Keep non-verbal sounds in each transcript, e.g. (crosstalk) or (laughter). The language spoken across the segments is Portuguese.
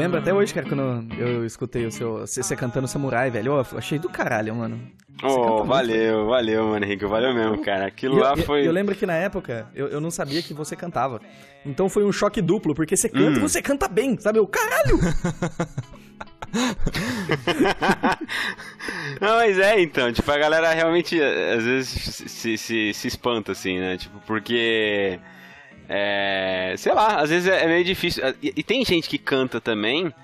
lembro até hoje, cara, quando eu escutei o seu, você cantando Samurai, velho. Eu achei do caralho, mano. Oh, valeu, muito, valeu, mano, Henrique, valeu mesmo, uhum. cara. Aquilo eu, lá foi. Eu, lembro que na época eu, eu não sabia que você cantava. Então foi um choque duplo, porque você canta hum. você canta bem, sabe? o caralho! (laughs) não, mas é então, tipo, a galera realmente eh, às vezes se, se, se espanta, assim, né? Tipo, porque. É, sei lá, às vezes é, é meio difícil. E, e tem gente que canta também.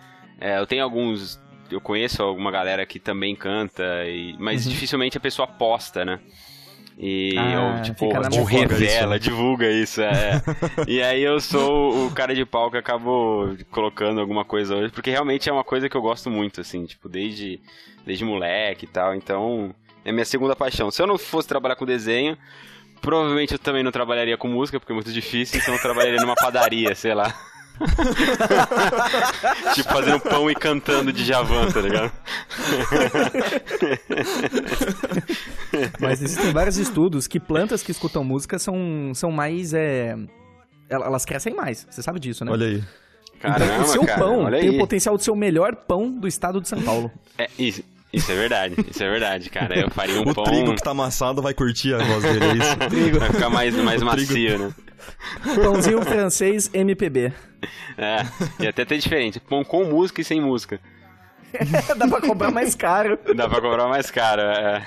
É, eu tenho alguns. Eu conheço alguma galera que também canta, e, mas uhum. dificilmente a pessoa posta, né? E ah, tipo, ou revela, divulga isso. É. é. (laughs) e aí eu sou o cara de pau que acabou colocando alguma coisa hoje, porque realmente é uma coisa que eu gosto muito, assim, tipo, desde, desde moleque e tal. Então, é minha segunda paixão. Se eu não fosse trabalhar com desenho, Provavelmente eu também não trabalharia com música, porque é muito difícil, então eu trabalharia numa padaria, sei lá. (laughs) tipo fazendo pão e cantando de Javan, tá ligado? (laughs) Mas existem vários estudos que plantas que escutam música são, são mais. É... Elas crescem mais, você sabe disso, né? Olha aí. Caramba, então, o seu cara, pão tem aí. o potencial de ser o melhor pão do estado de São Paulo. É isso. Isso é verdade, isso é verdade, cara. Eu faria um o pão. O trigo que tá amassado vai curtir a voz dele, é isso? (laughs) trigo. Vai ficar mais, mais macio, trigo... né? Pãozinho francês MPB. É, e até tem diferente. Pão com música e sem música. (laughs) Dá pra comprar mais caro. Dá pra comprar mais caro, é.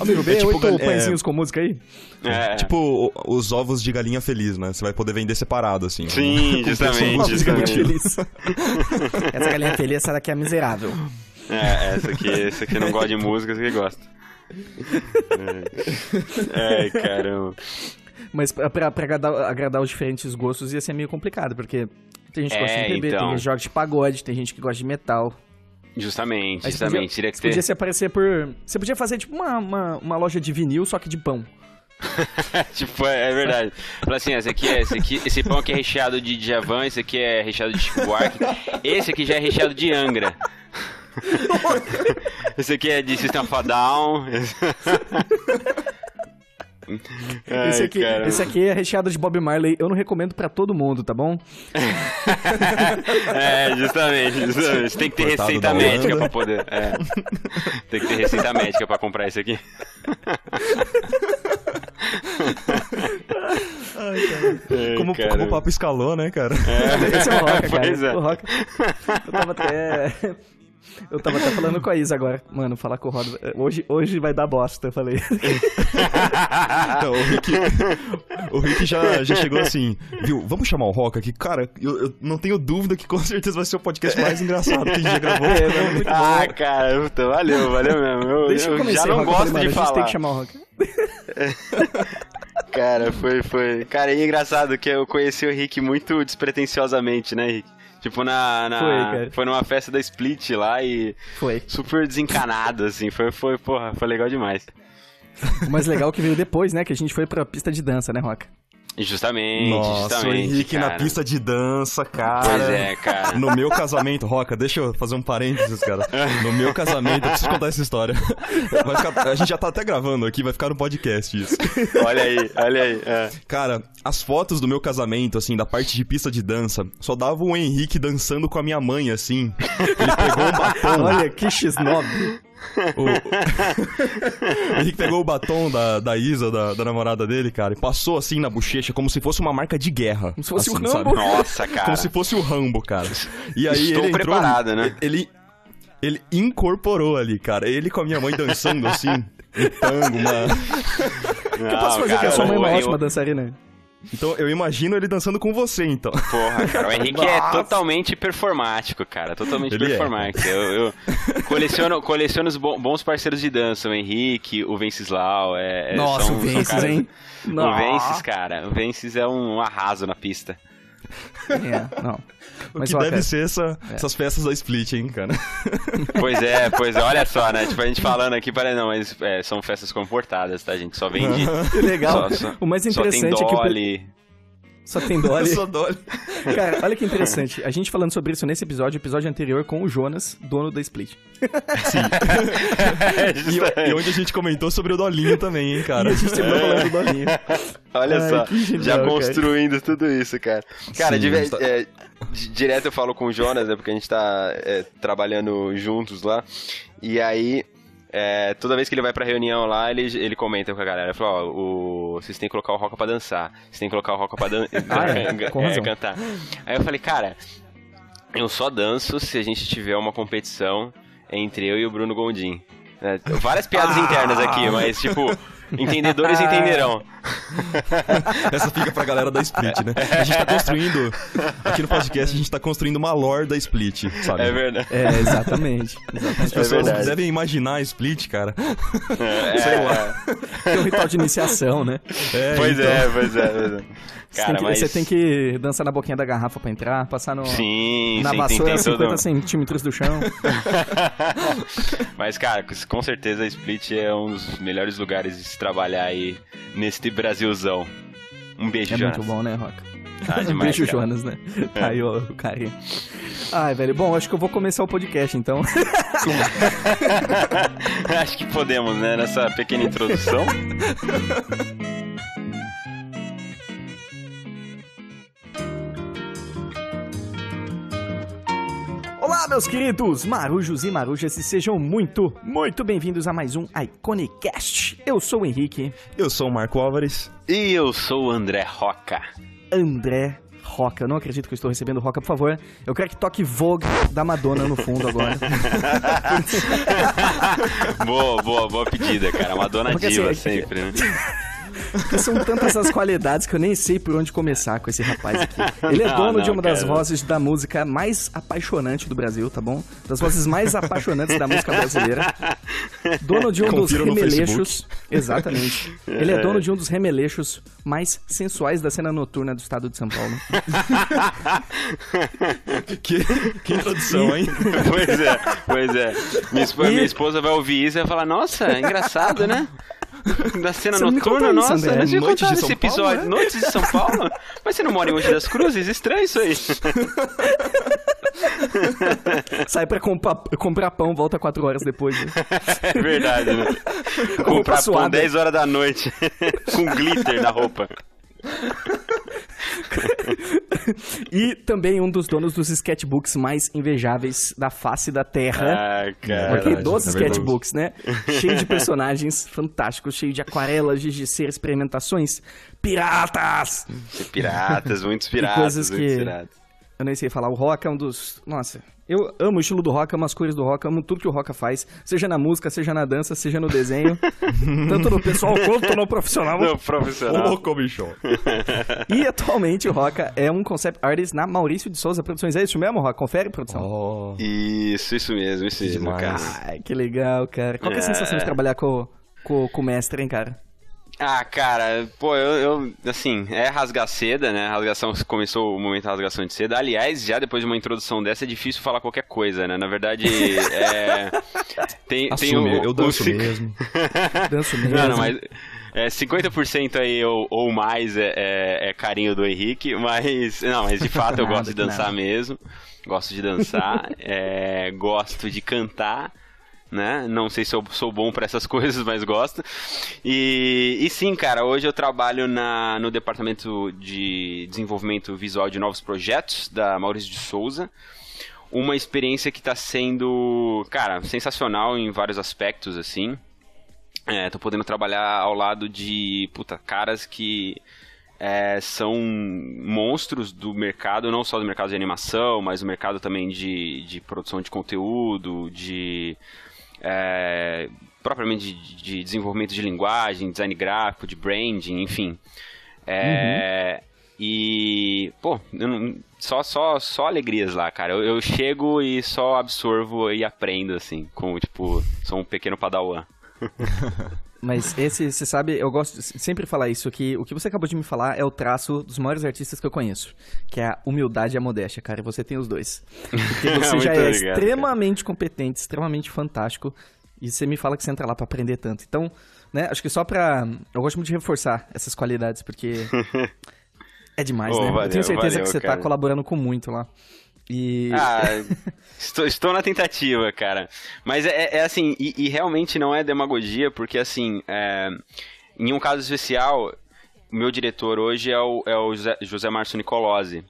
Amigo, é vem é tipo, oito é... com música aí? É. Tipo os ovos de galinha feliz, né? Você vai poder vender separado, assim. Sim, né? (laughs) justamente. Ovos de galinha feliz. Essa galinha feliz, essa daqui é miserável. É, é essa aqui, essa aqui não gosta de música, essa aqui gosta. É. (laughs) Ai, caramba. Mas pra, pra agradar, agradar os diferentes gostos ia ser meio complicado, porque tem gente que gosta é, de MPB, então... tem gente que joga de pagode, tem gente que gosta de metal. Justamente, justamente. Podia, Teria que ter... podia se aparecer por. Você podia fazer tipo uma, uma, uma loja de vinil, só que de pão. (laughs) tipo, é, é verdade. Fala assim, esse aqui é, esse aqui, esse pão aqui é recheado de Javan, esse aqui é recheado de Chico Buarque, esse aqui já é recheado de Angra. (laughs) esse aqui é de System of a Down. (laughs) Ai, esse, aqui, esse aqui é recheado de Bob Marley. Eu não recomendo para todo mundo, tá bom? (laughs) é, justamente, justamente. Tem que ter receita médica pra poder. É. Tem que ter receita médica pra comprar esse aqui. Ai, como, como, o papo escalou, né, cara? É. Esse é o cara. É. O Eu tava até. Eu tava até falando com a Isa agora. Mano, falar com o Rod. Eh, hoje, hoje vai dar bosta, eu falei. então, (laughs) o Rick, o Rick já, já chegou assim, viu? Vamos chamar o Rock aqui. Cara, eu, eu não tenho dúvida que com certeza vai ser o podcast mais engraçado que a gente já gravou. É, é muito ah, bom. cara, puta, valeu, valeu mesmo. Eu, Deixa eu, eu comecei, já não Rock, gosto falei, de falar. A gente tem que chamar o Rock. cara, foi, foi. Cara, é engraçado que eu conheci o Rick muito despretensiosamente, né, Rick? Tipo, na. na foi, foi, numa festa da Split lá e. Foi. Super desencanado, assim. Foi, foi, porra, foi legal demais. O mais legal é que veio depois, né? Que a gente foi pra pista de dança, né, Roca? Justamente, Nossa, justamente. O Henrique cara. na pista de dança, cara. Pois é, cara. No meu casamento, Roca, deixa eu fazer um parênteses, cara. No meu casamento, eu preciso contar essa história. Ficar, a gente já tá até gravando aqui, vai ficar no podcast isso. Olha aí, olha aí. É. Cara, as fotos do meu casamento, assim, da parte de pista de dança, só dava o Henrique dançando com a minha mãe, assim. Ele pegou um batom. Olha, que x 9 o... o (laughs) Henrique pegou o batom da, da Isa, da, da, namorada dele, cara, e passou assim na bochecha, como se fosse uma marca de guerra. Como se fosse assim, o Rambo. Sabe? Nossa, cara. Como se fosse o Rambo, cara. E aí Estou ele preparado, né? Ele, ele incorporou ali, cara. Ele com a minha mãe dançando assim, no tango, mano. O que eu posso fazer cara, a sua mãe é uma ótima dançarina? Então eu imagino ele dançando com você, então. Porra, cara, o Henrique é Nossa. é totalmente performático, cara. Totalmente ele é. performático. É. Eu, eu, coleciono, coleciono os bons parceiros de dança, o Henrique, o Venceslau. É, é Nossa, são, o Vences, hein? O Vences, cara. O Vences é um arraso na pista. É, não. O Mas, que deve cara, ser essa, é. essas peças da Split, hein, cara? (laughs) (laughs) Pois é, pois é, olha só, né? Tipo, a gente falando aqui, parece, não, mas é, são festas comportadas, tá, gente? Só vende. Legal. Só, só, o mais interessante só tem dolly. é que. Só tem Dolly. sou Dolly. (laughs) Cara, olha que interessante. A gente falando sobre isso nesse episódio, episódio anterior com o Jonas, dono da Split. Sim. (laughs) É e, e, onde a gente comentou sobre o Dolinho também, hein, cara. E a gente terminou é. falando do Dolinho. Olha Ai, só, genial, já construindo cara. tudo isso, cara. Cara, Sim, de, tá... é, direto eu falo com o Jonas, né, porque a gente tá é, trabalhando juntos lá. E aí, é, toda vez que ele vai pra reunião lá, ele, ele comenta com a galera. Ele fala, ó, vocês têm que colocar o Roca pra dançar. Vocês têm que colocar o Roca pra dançar. (laughs) ah, é, (laughs) é, cantar. Aí eu falei, cara, eu só danço se a gente tiver uma competição entre eu e o Bruno Gondim. É, várias piadas ah! internas aqui, mas tipo, (laughs) entendedores entenderão. (laughs) Essa fica pra galera da Split, né? A gente tá construindo. Aqui no podcast a gente tá construindo uma lore da Split, sabe? É verdade. É, exatamente. exatamente. As pessoas é devem imaginar a Split, cara. É, Sei é. lá. Tem um ritual de iniciação, né? É, pois, é, então... é, pois é, pois é. Cara, você, tem que, mas... você tem que dançar na boquinha da garrafa pra entrar, passar no, sim, na sim, vassoura 50 todo... centímetros do chão. (laughs) mas, cara, com certeza a Split é um dos melhores lugares de se trabalhar aí nesse tipo Brasilzão. Um beijo, é Jonas. É muito bom, né, Roca? Tá (laughs) um beijo, cara. Jonas, né? Tá é. aí o carinho. Ai, velho. Bom, acho que eu vou começar o podcast, então. (laughs) (laughs) acho que podemos, né? Nessa pequena introdução. Olá, meus queridos marujos e marujas, e sejam muito, muito bem-vindos a mais um Iconicast. Eu sou o Henrique. Eu sou o Marco Álvares. E eu sou o André Roca. André Roca. Eu não acredito que eu estou recebendo Roca, por favor. Eu quero que toque Vogue da Madonna no fundo agora. (laughs) boa, boa, boa pedida, cara. Madonna Porque, assim, diva assim, sempre, né? São tantas as qualidades que eu nem sei por onde começar com esse rapaz aqui. (laughs) Ele é não, dono não, de uma cara. das vozes da música mais apaixonante do Brasil, tá bom? Das vozes mais apaixonantes da música brasileira. Dono de um Confiro dos remeleixos. Exatamente. Ele é, é dono de um dos remeleixos mais sensuais da cena noturna do estado de São Paulo. (laughs) que, que introdução, hein? (laughs) pois é, pois é. Minha esposa, minha esposa vai ouvir isso e vai falar: nossa, é engraçado, né? (laughs) Da cena você noturna, nossa, isso, André. você Noites de São esse episódio. Paulo, né? Noites de São Paulo? Mas você não mora em Hoje das Cruzes? Estranho isso aí. (laughs) Sai pra comprar, pão, volta 4 horas depois. Né? É verdade, né? Comprar pão 10 horas da noite. (laughs) com glitter na roupa. (laughs) e também um dos donos dos sketchbooks mais invejáveis da face da Terra. Ah, cara. Porque é sketchbooks, né? Cheio de personagens (laughs) fantásticos, cheio de aquarelas, giz de experimentações. Piratas! Piratas, muitos piratas. E coisas que... Piratas. Eu nem sei falar. O Rock é um dos... Nossa, eu amo o estilo do rock, amo as cores do rock, amo tudo que o rock faz, seja na música, seja na dança, seja no desenho, (laughs) tanto no pessoal quanto no profissional. No profissional. Louco, bicho. e atualmente o Roca é um concept artist na Maurício de Souza Produções. É isso mesmo, rock? Confere, produção. Oh. Isso, isso mesmo, isso mesmo, cara. Ai, que legal, cara. Qual é a é. sensação de trabalhar com, com, com o mestre, hein, cara? Ah, cara, pô, eu, eu, assim, é rasgar seda, né? Rasgação começou o momento da rasgação de seda. Aliás, já depois de uma introdução dessa é difícil falar qualquer coisa, né? Na verdade, (laughs) é tem Assume, tem o, eu danço o... mesmo. (laughs) danço mesmo. Não, não, mas é, 50% aí ou, ou mais é, é, é, carinho do Henrique, mas não, mas de fato eu (laughs) gosto de dançar mesmo. Gosto de dançar, é, gosto de cantar né? Não sei se eu sou bom para essas (laughs) coisas, mas gosto. E, e sim, cara, hoje eu trabalho na, no departamento de desenvolvimento visual de novos projetos da Maurício de Souza. Uma experiência que está sendo, cara, sensacional em vários aspectos, assim. É, tô podendo trabalhar ao lado de, puta, caras que é, são monstros do mercado, não só do mercado de animação, mas do mercado também de, de produção de conteúdo, de é, propriamente de, de, desenvolvimento de linguagem, design gráfico, de branding, enfim. É, uhum. E, pô, não, só, só, só alegrias lá, cara. Eu, eu, chego e só absorvo e aprendo, assim, como, tipo, sou um pequeno padawan. (laughs) Mas esse, você sabe, eu gosto de sempre falar isso, que o que você acabou de me falar é o traço dos maiores artistas que eu conheço, que é a humildade e a modéstia, cara, e você tem os dois. Porque (laughs) você já é obrigado, extremamente cara. competente, extremamente fantástico, e você me fala que você entra lá para aprender tanto. Então, né, acho que só pra... Eu gosto muito de reforçar essas qualidades, porque... (laughs) É demais, oh, né? Valeu, eu tenho certeza valeu, que você tá cara. tá colaborando com muito lá. E... Ah, (laughs) estou, estou na tentativa, cara. Mas é, é assim, e, e, realmente não é demagogia, porque assim, é, em um caso especial, o meu diretor hoje é o, é o José, José Márcio Nicolosi.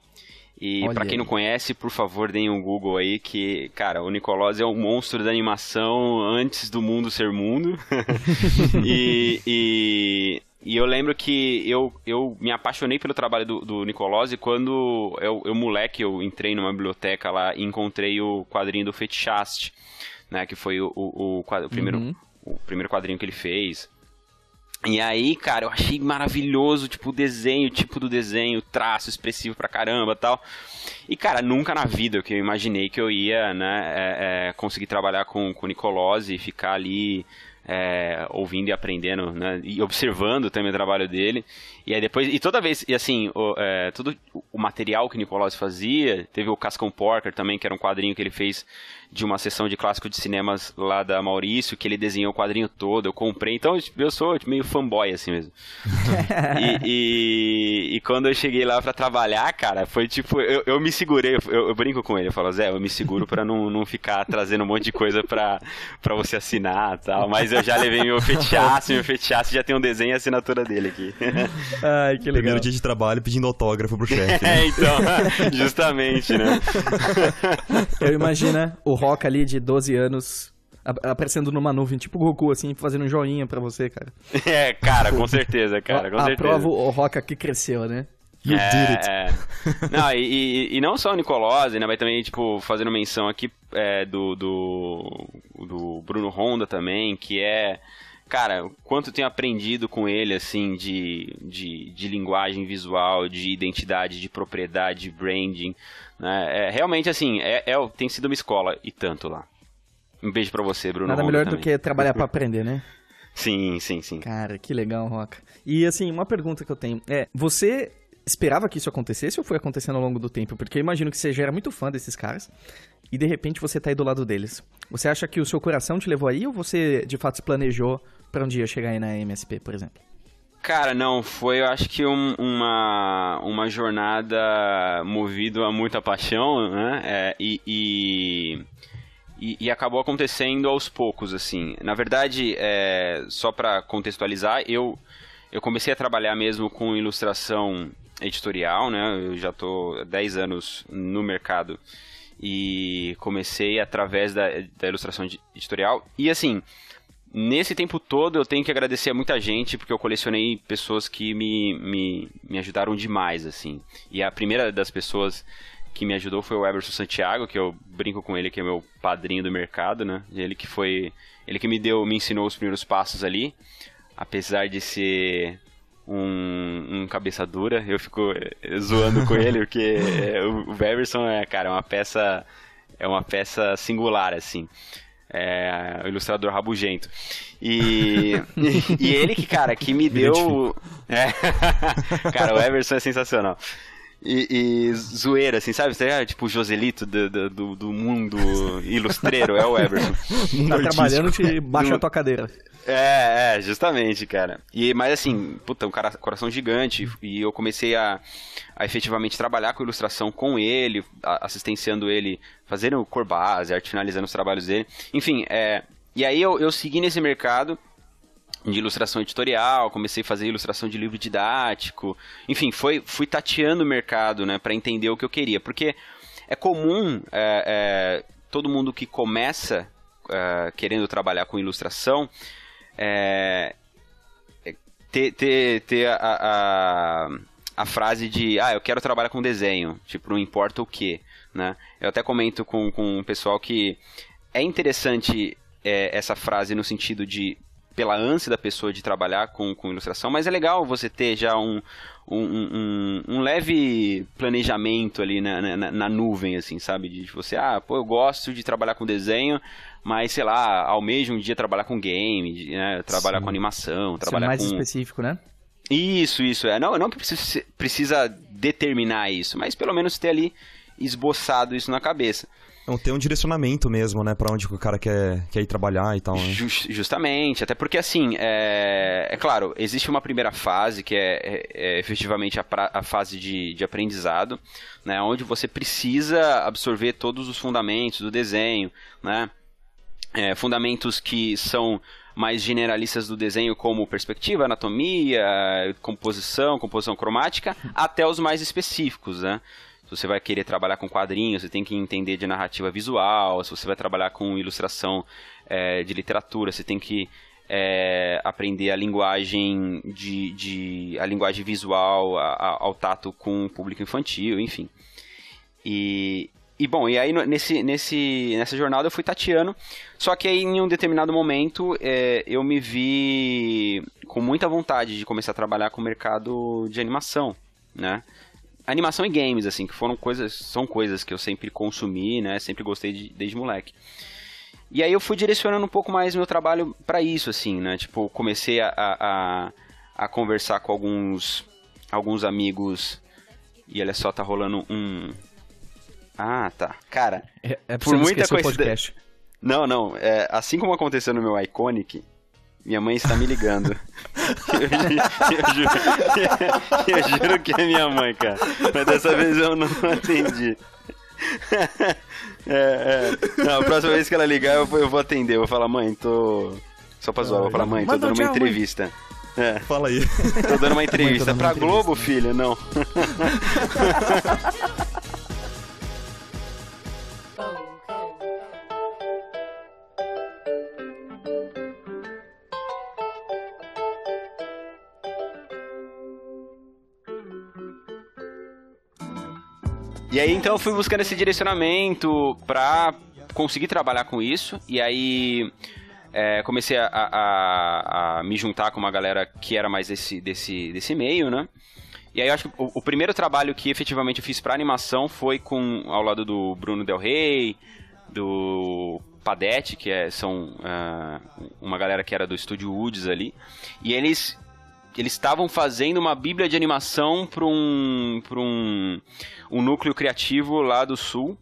E para quem não conhece, por favor, deem um Google aí que, cara, o Nicolosi é um monstro da animação antes do mundo ser mundo. (laughs) e, e e eu lembro que eu, eu me apaixonei pelo trabalho do, do Nicolosi quando eu, eu, moleque, eu entrei numa biblioteca lá e encontrei o quadrinho do Fetichaste, né? Que foi o, o, o, o primeiro, uhum. o primeiro quadrinho que ele fez. E aí, cara, eu achei maravilhoso, tipo, o desenho, o tipo do desenho, traço expressivo pra caramba tal. E, cara, nunca na vida que eu imaginei que eu ia, né, é, é, conseguir trabalhar com, com o Nicolosi e ficar ali é, ouvindo e aprendendo, né, e observando também o trabalho dele. E aí depois, e toda vez, e assim, o, é, tudo o material que o Nicolás fazia, teve o Cascão Porker também, que era um quadrinho que ele fez de uma sessão de clássico de cinemas lá da Maurício, que ele desenhou o quadrinho todo, eu comprei, então eu sou tipo, meio fanboy assim mesmo. (laughs) e, e, e, quando eu cheguei lá para trabalhar, cara, foi tipo, eu, eu me segurei, eu, eu, brinco com ele, eu falo, Zé, eu me seguro para não, não ficar trazendo um monte de coisa pra, pra você assinar tal, mas eu já levei meu fetiche, meu fetiche já tem um desenho e assinatura dele aqui. (laughs) Ai, que legal. Primeiro dia de trabalho pedindo autógrafo pro chefe. Né? (laughs) É, então, (laughs) justamente, né? (laughs) Eu imagino né, o Rock ali de 12 anos aparecendo numa nuvem, tipo Goku, assim, fazendo um joinha pra você, cara. É, cara, com certeza, cara, com certeza. Aprova o Rock que cresceu, né? You é, did it. É. Não, e, e, não só o Nicolose, né? Mas também, tipo, fazendo menção aqui é, do, do, do Bruno Honda também, que é cara, quanto tenho aprendido com ele, assim, de, de, de linguagem visual, de identidade, de propriedade, de branding, né? É, realmente, assim, é, é, tem sido uma escola e tanto lá. Um beijo para você, Bruno. Nada melhor também. do que trabalhar para aprender, né? (laughs) Sim, sim, sim. Cara, que legal, Roca. E assim, uma pergunta que eu tenho é: você esperava que isso acontecesse ou foi acontecendo ao longo do tempo? Porque eu imagino que você já era muito fã desses caras e de repente você tá aí do lado deles. Você acha que o seu coração te levou aí ou você de fato se planejou para um dia chegar aí na MSP, por exemplo? Cara, não, foi eu acho que um, uma, uma jornada movida a muita paixão, né? É, e, e, e, e, acabou acontecendo aos poucos, assim. Na verdade, é, só para contextualizar, eu, eu comecei a trabalhar mesmo com ilustração editorial, né? Eu já estou há 10 anos no mercado e comecei através da, da ilustração editorial. E assim, nesse tempo todo eu tenho que agradecer a muita gente, porque eu colecionei pessoas que me, me, me ajudaram demais, assim. E a primeira das pessoas que me ajudou foi o Eberson Santiago, que eu brinco com ele, que é meu padrinho do mercado, né? Ele que foi. Ele que me deu, me ensinou os primeiros passos ali. Apesar de ser um, um cabeça dura. Eu fico eh, zoando com ele, (laughs) porque eh, o Beverson é, cara, é uma peça. É uma peça singular, assim. É, o ilustrador rabugento. E, (laughs) e, e, ele que, cara, que me é deu. Tipo. (laughs) É, cara, o Everson é sensacional e, e zoeira, assim, sabe? Você é tipo o Joselito do, do, do mundo ilustreiro, é o Everson. (laughs) tá trabalhando e baixa a tua cadeira. É, é, justamente, cara. E, mas assim, puta, um cara, coração gigante. E eu comecei a, a efetivamente trabalhar com ilustração com ele, a, assistenciando ele, fazendo cor base, arte finalizando os trabalhos dele. Enfim, é, e aí eu, eu segui nesse mercado de ilustração editorial, comecei a fazer ilustração de livro didático, enfim, foi, fui tateando o mercado, né, para entender o que eu queria, porque é comum é, é, todo mundo que começa é, querendo trabalhar com ilustração é, é, ter, ter, ter a, a, a, frase de ah, eu quero trabalhar com desenho, tipo, não importa o que, né? Eu até comento com, com o pessoal que é interessante é, essa frase no sentido de pela ânsia da pessoa de trabalhar com, com ilustração, mas é legal você ter já um, um, um, um leve planejamento ali na, na, na, nuvem, assim, sabe? De, você, ah, pô, eu gosto de trabalhar com desenho, mas sei lá, ao um dia trabalhar com game, né? trabalhar Sim. com animação, trabalhar Ser mais com... específico, né? Isso, isso. É. Não, não que precisa, precisa determinar isso, mas pelo menos ter ali esboçado isso na cabeça. Não, tem um direcionamento mesmo, né? para onde o cara quer, quer ir trabalhar e tal. Né? Just, justamente, até porque assim, é, é, claro, existe uma primeira fase que é, é, é efetivamente a, pra, a fase de, de aprendizado, né? Onde você precisa absorver todos os fundamentos do desenho, né? É, fundamentos que são mais generalistas do desenho, como perspectiva, anatomia, composição, composição cromática, até os mais específicos, né? você vai querer trabalhar com quadrinhos, você tem que entender de narrativa visual, se você vai trabalhar com ilustração é, de literatura, você tem que é, aprender a linguagem de, de a linguagem visual, a, a, ao tato com o público infantil, enfim. E, e bom, e aí nesse, nesse, nessa jornada eu fui tateando, só que aí em um determinado momento é, eu me vi com muita vontade de começar a trabalhar com o mercado de animação, né? animação e games, assim, que foram coisas, são coisas que eu sempre consumi, né? Sempre gostei de, desde moleque. E aí eu fui direcionando um pouco mais meu trabalho para isso, assim, né? Tipo, comecei a, a, a, conversar com alguns, alguns amigos. E olha só, tá rolando um. Ah, tá. Cara, é, é por muita coisa. Não, não. É, assim como aconteceu no meu Iconic, minha mãe está me ligando. (laughs) Eu, eu, juro, eu, eu, juro, que é minha mãe, cara. Mas dessa vez eu não atendi. É, é. Não, a próxima vez que ela ligar, eu vou, atender. Eu vou falar, mãe, tô. Só pra zoar, eu vou falar, mãe, tô dando uma entrevista. É. Fala aí. Tô dando uma entrevista. Mãe, dando uma pra entrevista, Globo, filho? Não. (laughs) E aí então eu fui buscando esse direcionamento pra conseguir trabalhar com isso. E aí é, comecei a, a, a, me juntar com uma galera que era mais desse, desse, desse meio, né? E aí eu acho que o, o primeiro trabalho que efetivamente eu fiz pra animação foi com ao lado do Bruno Del Rey, do Padete, que é, são uh, uma galera que era do estúdio Woods ali, e eles eles estavam fazendo uma bíblia de animação para um, pra um, um núcleo criativo lá do sul.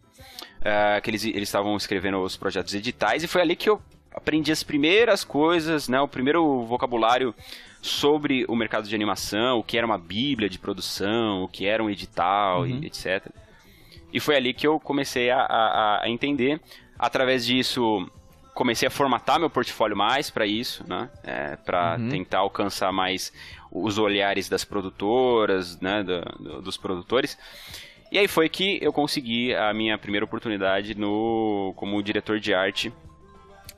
Uh, que eles estavam escrevendo os projetos editais, e foi ali que eu aprendi as primeiras coisas, né, o primeiro vocabulário sobre o mercado de animação, o que era uma bíblia de produção, o que era um edital, uhum. e, etc. E foi ali que eu comecei a, a, a entender. Através disso, comecei a formatar meu portfólio mais para isso, né? É, para uhum. tentar alcançar mais os olhares das produtoras, né? Do, do, dos produtores. E aí foi que eu consegui a minha primeira oportunidade no como diretor de arte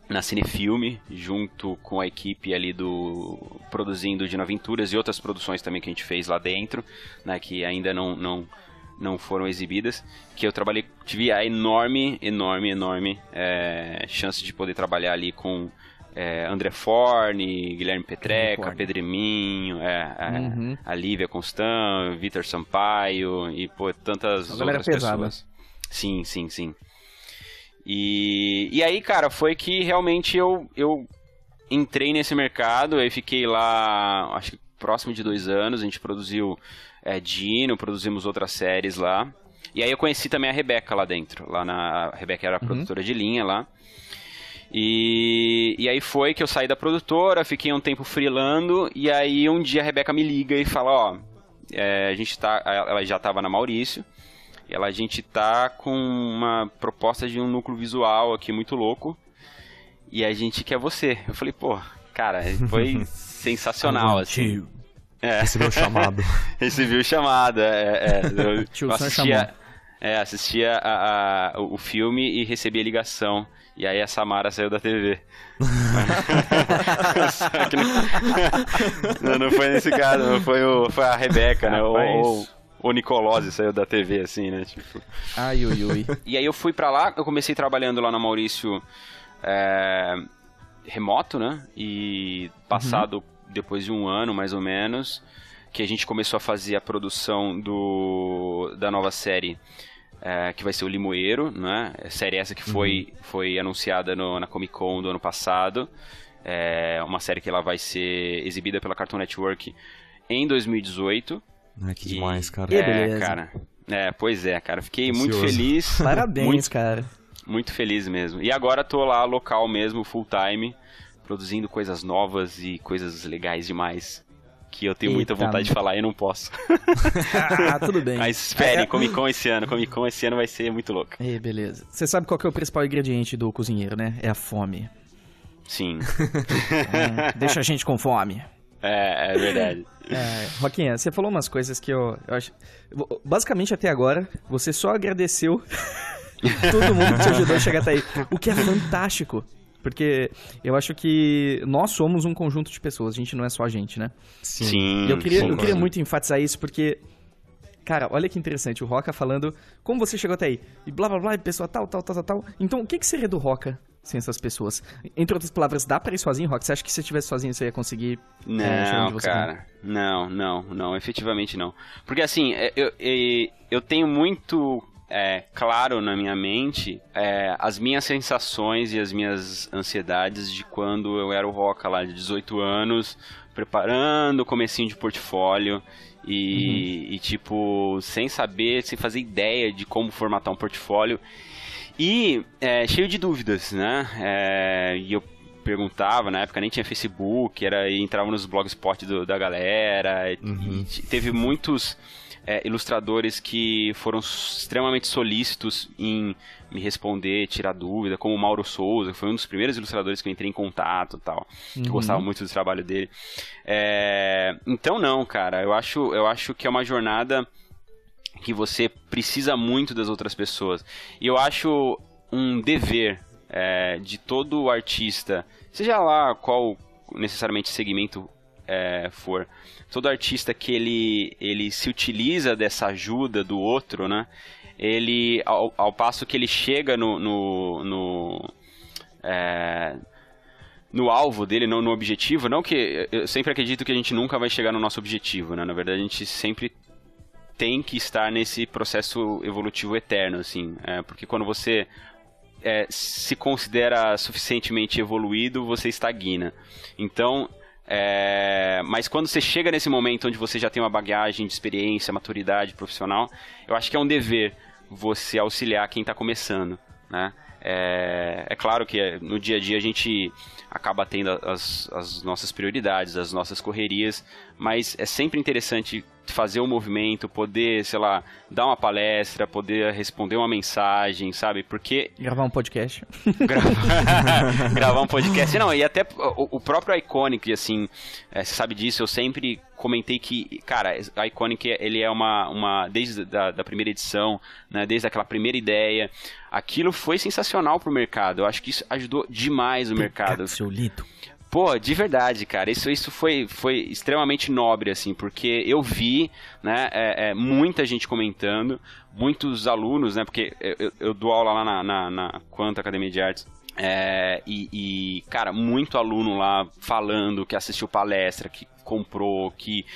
na Cinefilme, junto com a equipe ali do produzindo Dino Aventuras e outras produções também que a gente fez lá dentro, né, que ainda não, não não foram exibidas, que eu trabalhei, tive a enorme, enorme, enorme é, chance de poder trabalhar ali com é, André Forne, Guilherme Petreca, Pedreminho, é, é, uhum. a Lívia Constant, Vitor Sampaio e pô, tantas a outras pesada. pessoas. Sim, sim, sim. E, e aí, cara, foi que realmente eu, eu entrei nesse mercado, eu fiquei lá, acho que próximo de dois anos, a gente produziu é, Dino, produzimos outras séries lá. E aí eu conheci também a Rebeca lá dentro. Lá na, a Rebeca era a uhum. produtora de linha lá. E, e aí foi que eu saí da produtora, fiquei um tempo freelando, e aí um dia a Rebeca me liga e fala, ó, é, a gente tá, ela já estava na Maurício, ela, a gente tá com uma proposta de um núcleo visual aqui muito louco, e a gente quer você. Eu falei, pô, cara, foi (laughs) sensacional, assim. É. Recebeu o chamado. recebi (laughs) o chamado, é. é. Eu, (laughs) Tio, eu assistia, é, assistia a, a, o filme e recebia ligação. E aí a Samara saiu da TV. (laughs) não... não, foi nesse caso, foi, o, foi a Rebeca, né? Ou, o Nicolose saiu da TV, assim, né? Tipo... Ai, ui, ui. E aí eu fui pra lá, eu comecei trabalhando lá na Maurício é, remoto, né? E passado uhum depois de um ano mais ou menos, que a gente começou a fazer a produção do, da nova série. É, que vai ser o Limoeiro, né? É, série essa que foi, uhum. foi anunciada no, na Comic Con do ano passado. É uma série que ela vai ser exibida pela Cartoon Network em 2018. é que e, demais, cara. É, cara. É, pois é, cara. Fiquei muito feliz. Parabéns, muito, cara. Muito feliz mesmo. E agora tô lá local mesmo, full time, produzindo coisas novas e coisas legais demais. Que eu tenho Eita, muita vontade de falar e não posso. ah, tudo bem. (laughs) Mas espere, come é, é. Comic Con esse ano. Comic Con esse ano vai ser muito louco. E beleza. Você sabe qual é o principal ingrediente do cozinheiro, né? É a fome. Sim. é, deixa a gente com fome. (laughs) É, é verdade. É, Roquinha, você falou umas coisas que eu, eu acho. Basicamente, até agora, você só agradeceu (laughs) todo mundo que te ajudou a chegar até aí. O que é fantástico. Porque eu acho que nós somos um conjunto de pessoas, a gente não é só a gente, né? Sim. Sim e eu queria, eu queria muito enfatizar isso porque Cara, olha que interessante, o Roca falando como você chegou até aí, e blá blá blá, e pessoa tal, tal, tal, tal, Então, o que, que seria do Roca sem essas pessoas? Entre outras palavras, dá pra ir sozinho, Roca? Você acha que se você estivesse sozinho você ia conseguir... Eh, não, é, cara, não, não, não, efetivamente não. Porque assim, eh, eu, eu, eh, eu tenho muito é, claro na minha mente é, as minhas sensações e as minhas ansiedades de quando eu era o Roca lá de 18 anos, preparando o comecinho de portfólio e, uhum. e tipo, sem saber, sem fazer ideia de como formatar um portfólio. E é, cheio de dúvidas, né? É, e eu perguntava, na época nem tinha Facebook, era, entrava nos blogspots da galera. Uhum. teve muitos é, ilustradores que foram extremamente solícitos em me responder, tirar dúvida, como o Mauro Souza, que foi um dos primeiros ilustradores que eu entrei em contato tal. Uhum. Gostava muito do trabalho dele. É, então não, cara, eu acho, eu acho que é uma jornada que você precisa muito das outras pessoas. E eu acho um dever é, de todo artista, seja lá qual necessariamente segmento é, for, todo artista que ele, ele se utiliza dessa ajuda do outro, né? Ele, ao, ao passo que ele chega no, no, no é, no alvo dele, não no objetivo. Não que. Eu sempre acredito que a gente nunca vai chegar no nosso objetivo, né? Na verdade, a gente sempre tem que estar nesse processo evolutivo eterno, assim. É, porque quando você é, se considera suficientemente evoluído, você estagna. Então. É, mas quando você chega nesse momento onde você já tem uma bagagem de experiência, maturidade profissional, eu acho que é um dever você auxiliar quem está começando, né? É, é, claro que é, no dia a dia a gente acaba tendo as, as nossas prioridades, as nossas correrias, mas é sempre interessante fazer um movimento, poder, sei lá, dar uma palestra, poder responder uma mensagem, sabe? Porque. Gravar um podcast. Gravar, (laughs) (laughs) gravar um podcast. Não, e até o, próprio Iconic, assim, é, você sabe disso, eu sempre comentei que, cara, a Iconic, ele é uma. uma desde da, da primeira edição, né, desde aquela primeira ideia. Aquilo foi sensacional pro mercado. Eu acho que isso ajudou demais o mercado. lito pô, de verdade, cara, isso, isso foi, foi extremamente nobre, assim, porque eu vi, né, é, é, muita gente comentando, muitos alunos, né, porque eu, eu dou aula lá na, na, na Quanta Academia de Artes, é, e, e, cara, muito aluno lá falando que assistiu palestra, que comprou, que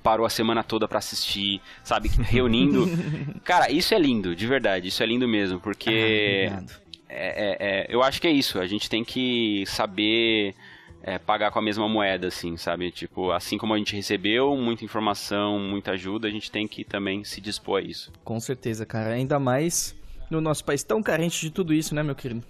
parou a semana toda para assistir, sabe? (laughs) Reunindo. cara, isso é lindo, de verdade, isso é lindo mesmo, porque. Ah, é, é, é, eu acho que é isso, a gente tem que saber é, pagar com a mesma moeda, assim, sabe? Tipo, assim como a gente recebeu muita informação, muita ajuda, a gente tem que também se dispor a isso. Com certeza, cara. Ainda mais no nosso país tão carente de tudo isso, né, meu querido?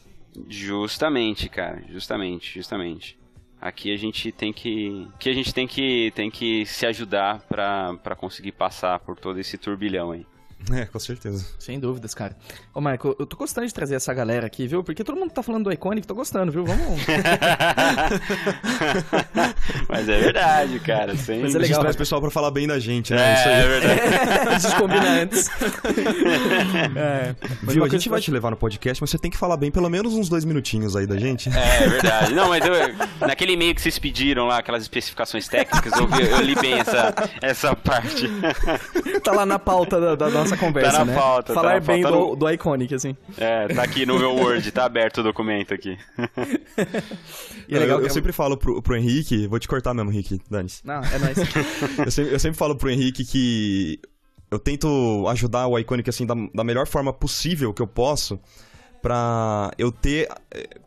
Justamente, cara. Justamente, justamente. Aqui a gente tem que, que a gente tem que, tem que se ajudar para conseguir passar por todo esse turbilhão aí. (laughs) É, com certeza. Sem dúvidas, cara. Ô, Marco, eu tô gostando de trazer essa galera aqui, viu? Porque todo mundo tá falando do Iconic, tô gostando, viu? Vamos. (laughs) Mas é verdade, cara. Sem... Mas é legal. o né? pessoal pra falar bem da gente, né? É, Isso aí. é verdade. (laughs) a gente combinar antes. é. Mas, viu, a gente vai te levar no podcast, mas você tem que falar bem pelo menos uns dois minutinhos aí da gente. É, é verdade. Não, mas eu, naquele e-mail que vocês pediram lá, aquelas especificações técnicas, eu, eu li bem essa, essa parte. tá lá na pauta da, da nossa nossa conversa, tá na né? Tá Falar tá bem do, do Iconic, assim. É, tá aqui no meu Word, tá aberto o documento aqui. (laughs) é legal, eu, eu sempre falo pro, pro Henrique, vou te cortar mesmo, Henrique, dane-se. Não, é nóis. (laughs) eu, sempre, eu sempre falo pro Henrique que eu tento ajudar o Iconic, assim, da, da melhor forma possível que eu posso pra eu ter.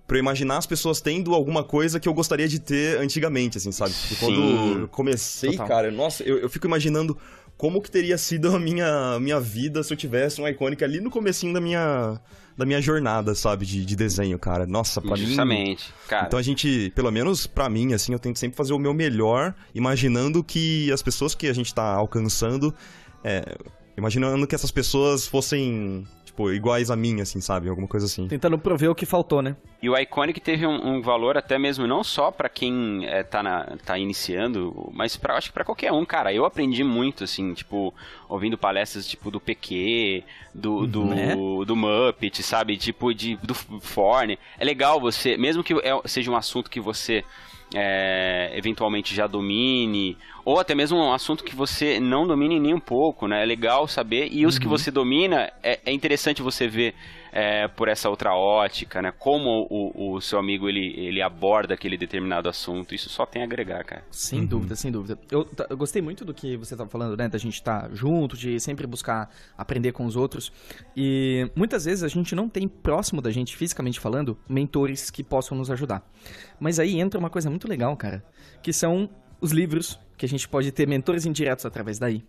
pra eu imaginar as pessoas tendo alguma coisa que eu gostaria de ter antigamente, assim, sabe? Tipo, quando eu comecei, Total. cara, nossa, eu, eu fico imaginando como que teria sido a minha, minha vida se eu tivesse um icônica ali no comecinho da minha, da minha jornada, sabe, de, de desenho, cara. Nossa, pra Justamente, mim... cara. Então a gente, pelo menos pra mim, assim, eu tento sempre fazer o meu melhor, imaginando que as pessoas que a gente tá alcançando... É, imaginando que essas pessoas fossem tipo, iguais a mim, assim, sabe? Alguma coisa assim. Tentando prover o que faltou, né? E o Iconic teve um, um valor até mesmo não só para quem é, tá, na, tá iniciando, mas pra, acho que pra qualquer um, cara. Eu aprendi muito, assim, tipo, ouvindo palestras, tipo, do PQ, do, uhum. do, né? do Muppet, sabe? Tipo, de, do Forne. É legal você, mesmo que é, seja um assunto que você é, eventualmente já domine, ou até mesmo um assunto que você não domine nem um pouco, né? É legal saber. E os uhum. que você domina, é, é interessante você ver é, por essa outra ótica, né? Como o, o seu amigo ele, ele aborda aquele determinado assunto, isso só tem a agregar, cara. Sem uhum. dúvida, sem dúvida. Eu, eu, gostei muito do que você estava falando, né? Da gente estar tá junto, de sempre buscar aprender com os outros. E muitas vezes a gente não tem próximo da gente, fisicamente falando, mentores que possam nos ajudar. Mas aí entra uma coisa muito legal, cara, que são os livros, que a gente pode ter mentores indiretos através daí.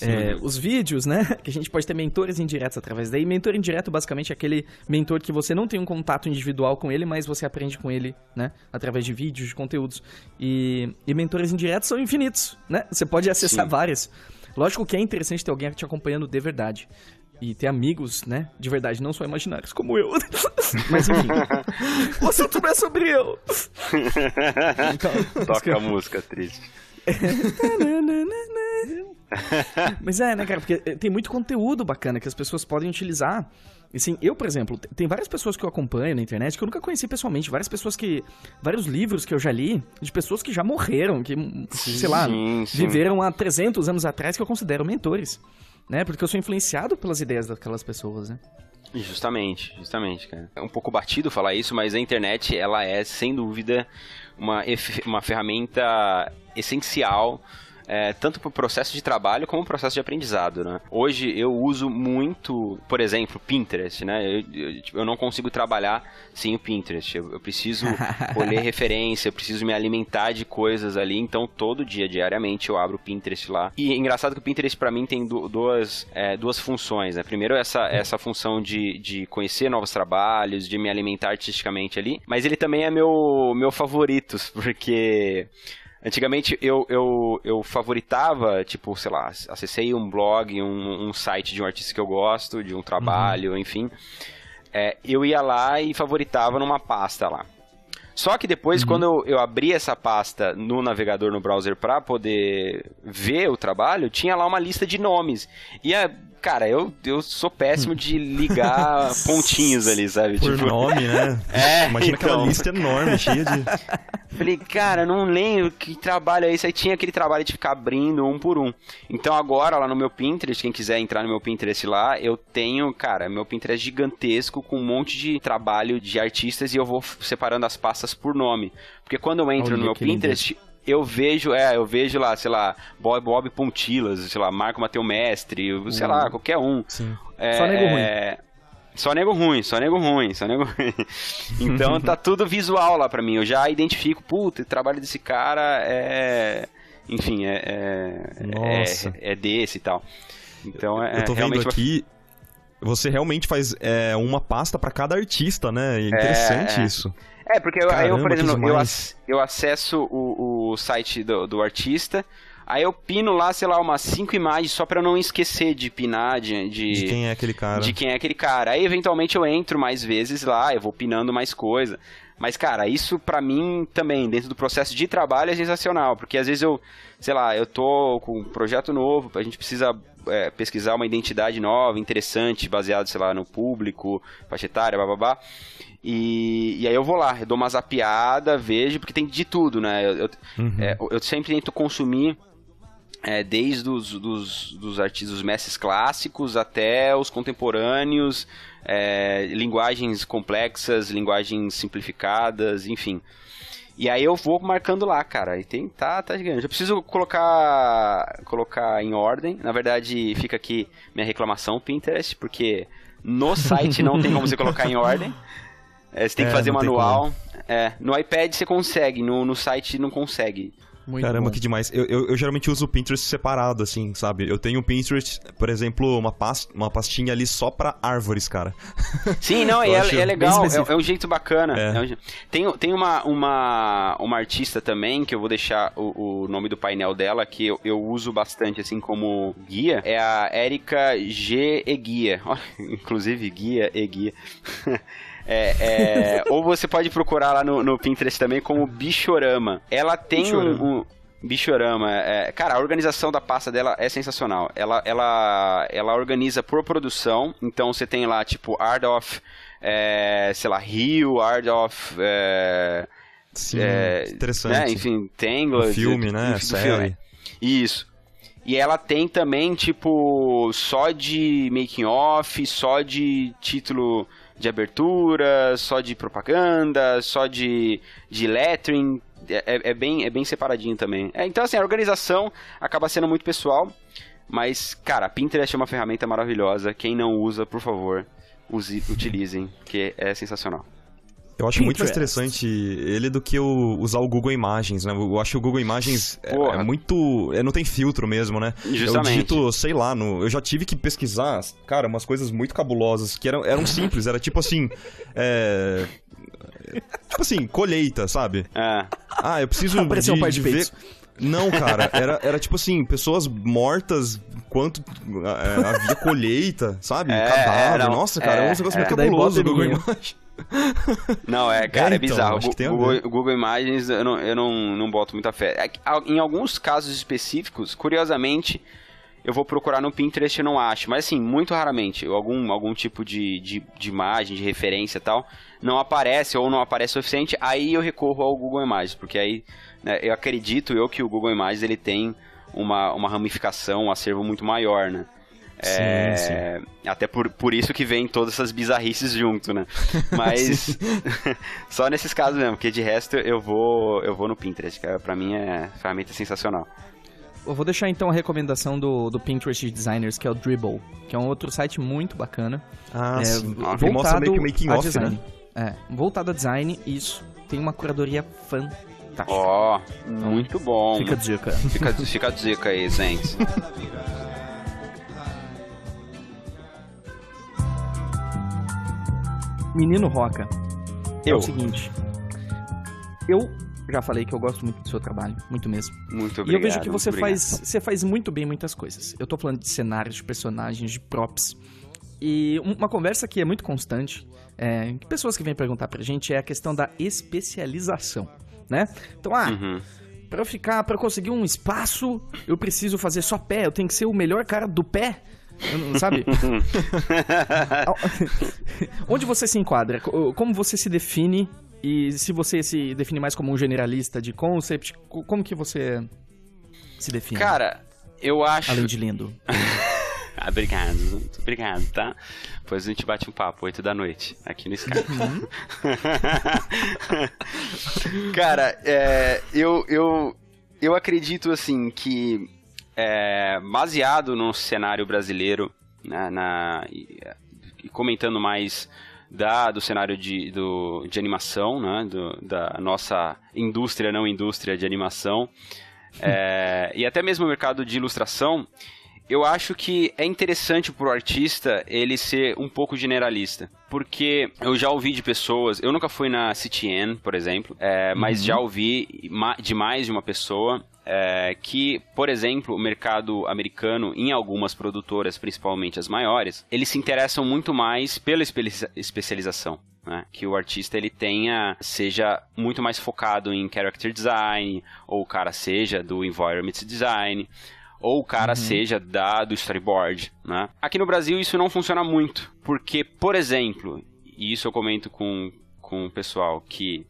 É, os vídeos, né? (laughs) Que a gente pode ter mentores indiretos através daí. Mentor indireto, basicamente, é aquele mentor que você não tem um contato individual com ele, mas você aprende com ele, né? Através de vídeos, de conteúdos. E, e mentores indiretos são infinitos, né? Você pode acessar Sim. várias. Lógico que é interessante ter alguém te acompanhando de verdade e ter amigos, né? De verdade, não só imaginários como eu. (laughs) Mas enfim. (laughs) o assunto não é sobre eu. Então, Toca a música triste. (laughs) Mas é, né, cara? Porque eh, tem muito conteúdo bacana que as pessoas podem utilizar sim, eu, por exemplo, tem várias pessoas que eu acompanho na internet que eu nunca conheci pessoalmente, várias pessoas que. vários livros que eu já li de pessoas que já morreram, que, sim, sei lá, sim. viveram há 300 anos atrás que eu considero mentores, né? Porque eu sou influenciado pelas ideias daquelas pessoas, né? Justamente, justamente, cara. É um pouco batido falar isso, mas a internet, ela é, sem dúvida, uma, uma ferramenta essencial é, tanto para o processo de trabalho como o processo de aprendizado, né? Hoje eu uso muito, por exemplo, Pinterest, né? Eu, eu, tipo, eu não consigo trabalhar sem o Pinterest. Eu, eu preciso (laughs) olhar referência, eu preciso me alimentar de coisas ali. Então, todo dia, diariamente, eu abro o Pinterest lá. E é engraçado que o Pinterest, para mim, tem duas, é, duas funções, né? Primeiro, essa, essa função de, de conhecer novos trabalhos, de me alimentar artisticamente ali. Mas ele também é meu, meu favorito, (laughs) porque... Antigamente eu, eu, eu favoritava, tipo, sei lá, acessei um blog, um, um site de um artista que eu gosto, de um trabalho, uhum. enfim. É, eu ia lá e favoritava numa pasta lá. Só que depois, uhum. quando eu, eu abri essa pasta no navegador, no browser, para poder ver o trabalho, tinha lá uma lista de nomes. E a, Cara, eu, eu sou péssimo de ligar (laughs) pontinhos ali, sabe? Por tipo... nome, né? (laughs) É, Imagina então... aquela lista enorme, cheia de... (laughs) Falei, cara, não lembro que trabalho é esse. Aí tinha aquele trabalho de ficar abrindo um por um. Então agora, lá no meu Pinterest, quem quiser entrar no meu Pinterest lá, eu tenho, cara, meu Pinterest gigantesco com um monte de trabalho de artistas e eu vou separando as pastas por nome. Porque quando eu entro Olha, no meu Pinterest... Lindo eu vejo, é, eu vejo lá, sei lá, Bob, Bob Pontilas, sei lá, Marco Mateu Mestre, sei lá, uhum. qualquer um. Sim. É, é, Só nego ruim. Só nego ruim, só nego ruim, só nego ruim. Então tá tudo visual lá pra mim. Eu já identifico, puta, o trabalho desse cara é. Enfim, é. É, é, é desse e tal. Então é. Eu tô vendo aqui. Você realmente faz é, uma pasta para cada artista, né? É, é. interessante isso. É, porque Caramba, eu, eu, por exemplo, eu, eu, acesso o, o site do, do, artista, aí eu pino lá, sei lá, umas cinco imagens só pra não esquecer de pinar, de, de, de... quem é aquele cara. De quem é aquele cara. Aí, eventualmente, eu entro mais vezes lá, eu vou pinando mais coisa. Mas, cara, isso pra mim também, dentro do processo de trabalho, é sensacional. Porque às vezes eu, sei lá, eu tô com um projeto novo, a gente precisa é, pesquisar uma identidade nova, interessante, baseado, sei lá, no público, faixa etária, blá. E, e aí eu vou lá, eu dou uma zapiada, vejo, porque tem de tudo, né? Eu, eu, uhum. é, eu sempre tento consumir é, desde os dos, dos artistas, os mestres clássicos até os contemporâneos, é, linguagens complexas, linguagens simplificadas, enfim. E aí eu vou marcando lá, cara. E tem, tá, tá gigante. Eu preciso colocar, colocar em ordem. Na verdade, fica aqui minha reclamação, Pinterest, porque no site não tem como você colocar em ordem. (laughs) É, você tem é, que fazer manual. É, no iPad você consegue, no, no site não consegue. Muito Caramba, bom. que demais. Eu, eu, eu, geralmente uso o Pinterest separado, assim, sabe? Eu tenho o Pinterest, por exemplo, uma, past uma pastinha ali só pra árvores, cara. (laughs) Sim, não, é, é, legal, é, é, um jeito bacana. É. é um... Tem, tem uma, uma, uma artista também, que eu vou deixar o, o nome do painel dela, que eu, eu, uso bastante, assim, como guia, é a Erika G. Eguia. (laughs) inclusive, guia, Eguia. (laughs) É, é, ou você pode procurar lá no, no Pinterest também como Bichorama. Ela tem Bichorama. um, um Bichorama, é, cara, a organização da pasta dela é sensacional. Ela, ela, ela organiza por produção, então você tem lá tipo Art of, é, sei lá, Rio, Art of. É, Sim, é, interessante. Né, enfim, Tangle. filme, né? Do, do Série. Filme. É, isso. E ela tem também, tipo, só de making off, só de título de abertura, só de propaganda, só de, de lettering. É, é, é, bem, é bem separadinho também. É, então, assim, a organização acaba sendo muito pessoal. Mas, cara, Pinterest é uma ferramenta maravilhosa. Quem não usa, por favor, use, utilizem, que é sensacional. Eu acho Pinterest. muito mais interessante ele do que o, usar o Google Imagens, né? Eu acho que o Google Imagens é, é, muito. É, não tem filtro mesmo, né? Justamente. Eu digito, sei lá, no, eu já tive que pesquisar, cara, umas coisas muito cabulosas que eram, eram simples, era tipo assim. É, tipo assim, colheita, sabe? Ah, ah eu preciso. Apareceu (laughs) de, um par de, de ver. Não, cara, era, era tipo assim, pessoas mortas enquanto é, havia colheita, sabe? É, Cadáver. Nossa, cara, é, é um negócio é. meio cabuloso o Google Imagens. Não, é, cara, é, é então, bizarro. Google, Google, Imagens, eu, não, eu não, não boto muita fé. É em alguns casos específicos, curiosamente, eu vou procurar no Pinterest e não acho. Mas assim, muito raramente. Algum, algum tipo de, de, de imagem, de referência e tal, não aparece ou não aparece o suficiente. Aí eu recorro ao Google Imagens, porque aí né? Eu acredito eu que o Google Imagens ele tem uma, uma ramificação, um acervo muito maior, né? É, sim, sim. Até por, por isso que vem todas essas bizarrices junto, né? (laughs) Mas (laughs) só nesses casos mesmo, porque de resto eu vou eu vou no Pinterest, que é, pra mim é ferramenta sensacional. Eu vou deixar então a recomendação do, do Pinterest Designers, que é o Dribble, que é um outro site muito bacana. Ah, é, sim. Ah, voltado mostra meio que making off, né? design. né? É, voltado a design, isso. Tem uma curadoria fantástica Tá. Ó, oh, muito bom. Fica a dica. Fica, fica a dica aí, gente. Menino Roca. É eu. É o seguinte. Eu já falei que eu gosto muito do seu trabalho, muito mesmo. Muito obrigado. E eu vejo que você faz, você faz muito bem muitas coisas. Eu tô falando de cenários, de personagens, de props. E uma conversa que é muito constante, é, pessoas que vêm perguntar pra gente, é a questão da especialização né? Então, ah, uhum. pra eu ficar, pra eu conseguir um espaço, eu preciso fazer só pé, eu tenho que ser o melhor cara do pé. sabe? (laughs) Onde você se enquadra? Como você se define? E se você se define mais como um generalista de concept, como que você se define? Cara, eu acho. Além de lindo. (laughs) Ah, (laughs) obrigado, muito obrigado, tá? Pois a gente bate um papo, 8 da noite, aqui no Skype. Uhum. (laughs) Cara, é, eu, eu, eu acredito, assim, que é, baseado no cenário brasileiro, na, né, na e, e comentando mais da, do cenário de, do, de animação, né, do, da nossa indústria, não indústria de animação, é, e até mesmo o mercado de ilustração, eu acho que é interessante pro artista ele ser um pouco generalista. Porque eu já ouvi de pessoas, eu nunca fui na CTN, por exemplo, é, mas uhum. já ouvi de mais de uma pessoa é, que, por exemplo, o mercado americano, em algumas produtoras, principalmente as maiores, eles se interessam muito mais pela espe especialização. Né? Que o artista ele tenha, seja muito mais focado em character design, ou o cara seja do environment design ou o cara uhum. seja da, do storyboard, né? Aqui no Brasil isso não funciona muito, porque, por exemplo, e isso eu comento com, com o pessoal, que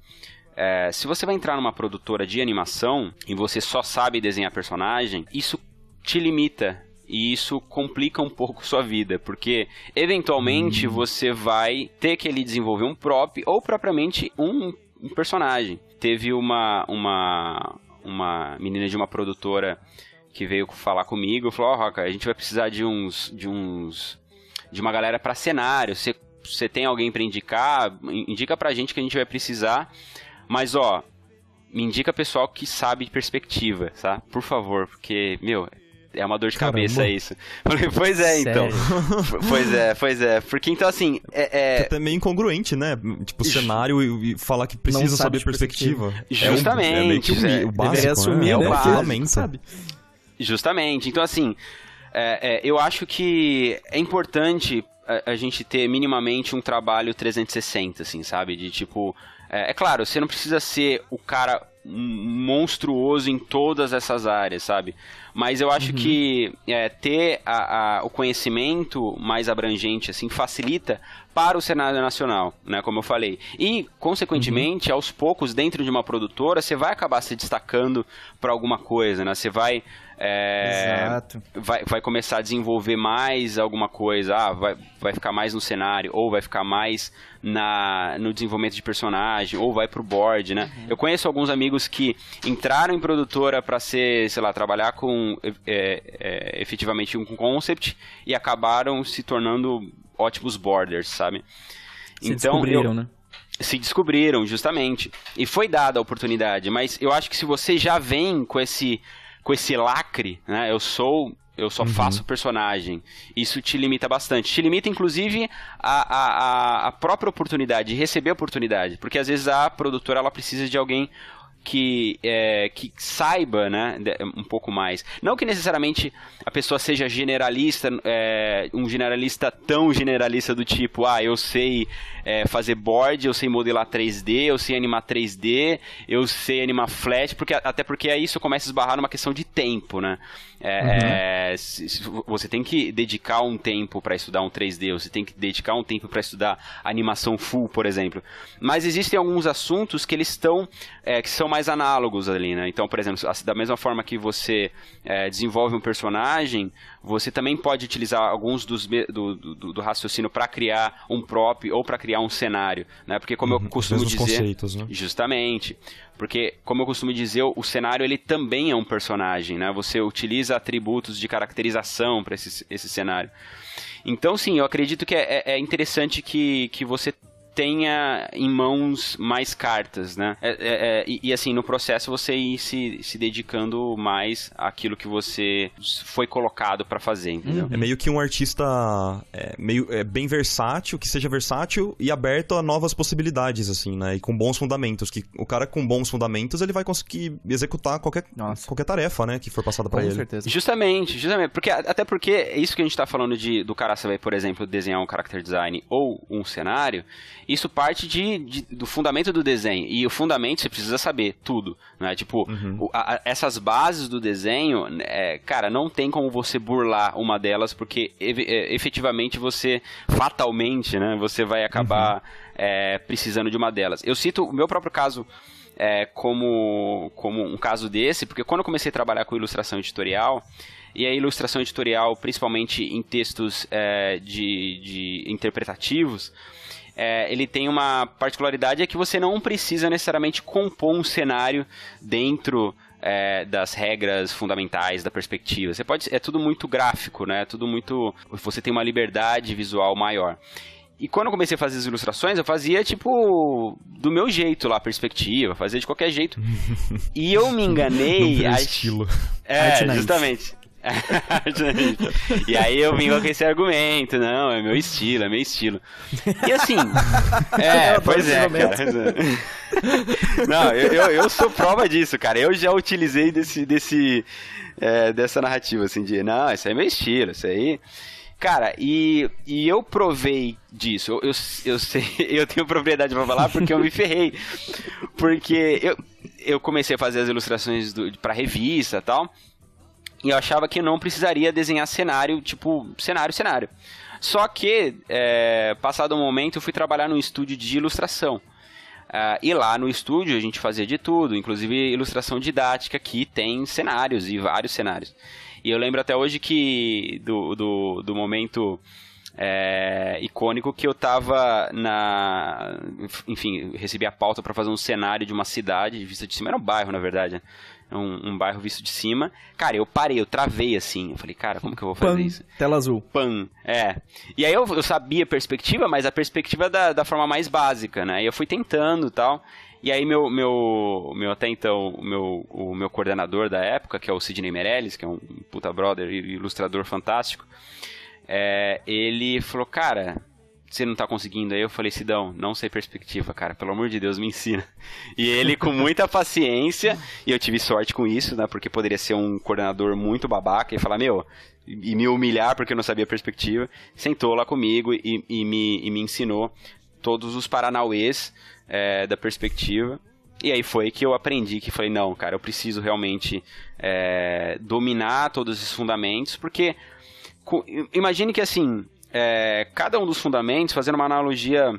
é, se você vai entrar numa produtora de animação e você só sabe desenhar personagem, isso te limita e isso complica um pouco (laughs) sua vida, porque eventualmente uhum. você vai ter que ele desenvolver um prop ou propriamente um, um personagem. Teve uma, uma, uma menina de uma produtora que veio falar comigo, falou, ó, oh, Roca, a gente vai precisar de uns. de uns. de uma galera para cenário. Você, você tem alguém para indicar? Indica pra gente que a gente vai precisar. Mas ó, me indica pessoal que sabe de perspectiva, tá? Por favor, porque, meu, é uma dor de Caramba. cabeça isso. (laughs) Falei, pois é, então. (laughs) pois é, pois é. Porque então, assim. É, é... é meio incongruente, né? Tipo, cenário e, e falar que precisa saber perspectiva. perspectiva. É Justamente. É, um, é meio que o, né? é, o básico. assumir, né? É o básico, sabe? Justamente. Então, assim, é, é, eu acho que é importante a, a, gente ter minimamente um trabalho 360, assim, sabe? De tipo. É, é claro, você não precisa ser o cara monstruoso em todas essas áreas, sabe? Mas eu acho uhum. que é, ter a, a, o conhecimento mais abrangente, assim, facilita para o cenário nacional, né? Como eu falei. E, consequentemente, uhum. aos poucos, dentro de uma produtora, você vai acabar se destacando para alguma coisa, né? Você vai é, Exato. Vai, vai começar a desenvolver mais alguma coisa, ah, vai, vai ficar mais no cenário, ou vai ficar mais na, no desenvolvimento de personagem, ou vai pro board, né? Uhum. Eu conheço alguns amigos que entraram em produtora para ser, sei lá, trabalhar com é, é, é, efetivamente um concept e acabaram se tornando ótimos borders, sabe? Se então, descobriram, eu, né? se descobriram, justamente. E foi dada a oportunidade, mas eu acho que se você já vem com esse com esse lacre, né? Eu sou eu só uhum. faço personagem. Isso te limita bastante. Te limita, inclusive, a, a, a própria oportunidade, receber a oportunidade. Porque às vezes a produtora ela precisa de alguém que, é, que saiba né, um pouco mais. Não que necessariamente a pessoa seja generalista, é, um generalista tão generalista do tipo, ah, eu sei é, fazer board, eu sei modelar 3D, eu sei animar 3D, eu sei animar flash, porque, até porque aí isso começa a esbarrar numa questão de tempo, né? É, uhum. É, se, se, você tem que dedicar um tempo para estudar um 3D, você tem que dedicar um tempo para estudar animação full, por exemplo. Mas existem alguns assuntos que eles estão é, que são mais análogos ali, né? Então, por exemplo, da mesma forma que você é, desenvolve um personagem, você também pode utilizar alguns dos, do, do, do raciocínio para criar um prop ou para criar um cenário, né? Porque como uhum, eu costumo dizer, conceitos, né? justamente, porque, como eu costumo dizer, o cenário ele também é um personagem, né? Você utiliza atributos de caracterização para esse, esse cenário. Então, sim, eu acredito que é, é, é interessante que, que você tenha em mãos mais cartas, né? É, é, é, e, e, assim, no processo você ir se, se dedicando mais àquilo que você foi colocado para fazer, entendeu? É meio que um artista é, meio, é, bem versátil, que seja versátil e aberto a novas possibilidades, assim, né? E com bons fundamentos. Que o cara com bons fundamentos, ele vai conseguir executar qualquer, qualquer tarefa, né? Que for passada para ele. Certeza. Justamente, justamente. Porque, até porque isso que a gente tá falando de, do cara saber, por exemplo, desenhar um character design ou um cenário, isso parte de, de, do fundamento do desenho. E o fundamento você precisa saber tudo. Né? Tipo, uhum. a, a, essas bases do desenho, é, cara, não tem como você burlar uma delas, porque efetivamente você, fatalmente, né, você vai acabar uhum. é, precisando de uma delas. Eu cito o meu próprio caso. É, como, como um caso desse, porque quando eu comecei a trabalhar com ilustração editorial, e a ilustração editorial, principalmente em textos é, de, de interpretativos, é, ele tem uma particularidade é que você não precisa necessariamente compor um cenário dentro é, das regras fundamentais da perspectiva. Você pode, é tudo muito gráfico, né? É tudo muito, você tem uma liberdade visual maior. E quando eu comecei a fazer as ilustrações, eu fazia tipo do meu jeito lá, perspectiva, fazia de qualquer jeito. (laughs) e eu me enganei. Não estilo. (laughs) É, justamente. (laughs) e aí eu vim com (laughs) esse argumento, não, é meu estilo, é meu estilo. E assim, (laughs) é, é, pois é, cara. É. Não, eu, eu, eu, sou prova disso, cara. Eu já utilizei desse, desse, é, dessa narrativa, assim, de, não, isso aí é meu estilo, isso aí... Cara, e, e eu provei disso. Eu, eu, eu sei, eu tenho propriedade para falar porque eu me ferrei. Porque eu, eu comecei a fazer as ilustrações do, pra revista e tal. E eu achava que eu não precisaria desenhar cenário, tipo, cenário, cenário. Só que, é, passado um momento, eu fui trabalhar num estúdio de ilustração. Uh, e lá no estúdio a gente fazia de tudo, inclusive ilustração didática, que tem cenários e vários cenários. E eu lembro até hoje que do, do, do momento é, icônico que eu tava na. Enfim, recebi a pauta para fazer um cenário de uma cidade, de vista de cima, era um bairro na verdade. Né? É um, um, bairro visto de cima. Cara, eu parei, eu travei assim. Eu falei, cara, como que eu vou fazer Pan, isso? Tela azul. Pan, é. E aí eu, eu sabia a perspectiva, mas a perspectiva da, da forma mais básica, né? E eu fui tentando e tal. E aí meu, meu, meu até então, meu, o meu coordenador da época, que é o Sidney Meirelles, que é um puta brother e ilustrador fantástico, é, ele falou, cara, você não tá conseguindo. Aí eu falei, Sidão, não sei perspectiva, cara, pelo amor de Deus, me ensina. E ele, com muita paciência, e eu tive sorte com isso, né? Porque poderia ser um coordenador muito babaca e falar, meu, e me humilhar porque eu não sabia perspectiva. Sentou lá comigo e, e me, e me ensinou todos os paranauês é, da perspectiva. E aí foi que eu aprendi que falei, não, cara, eu preciso realmente é, dominar todos esses fundamentos, porque imagine que assim, é, cada um dos fundamentos, fazendo uma analogia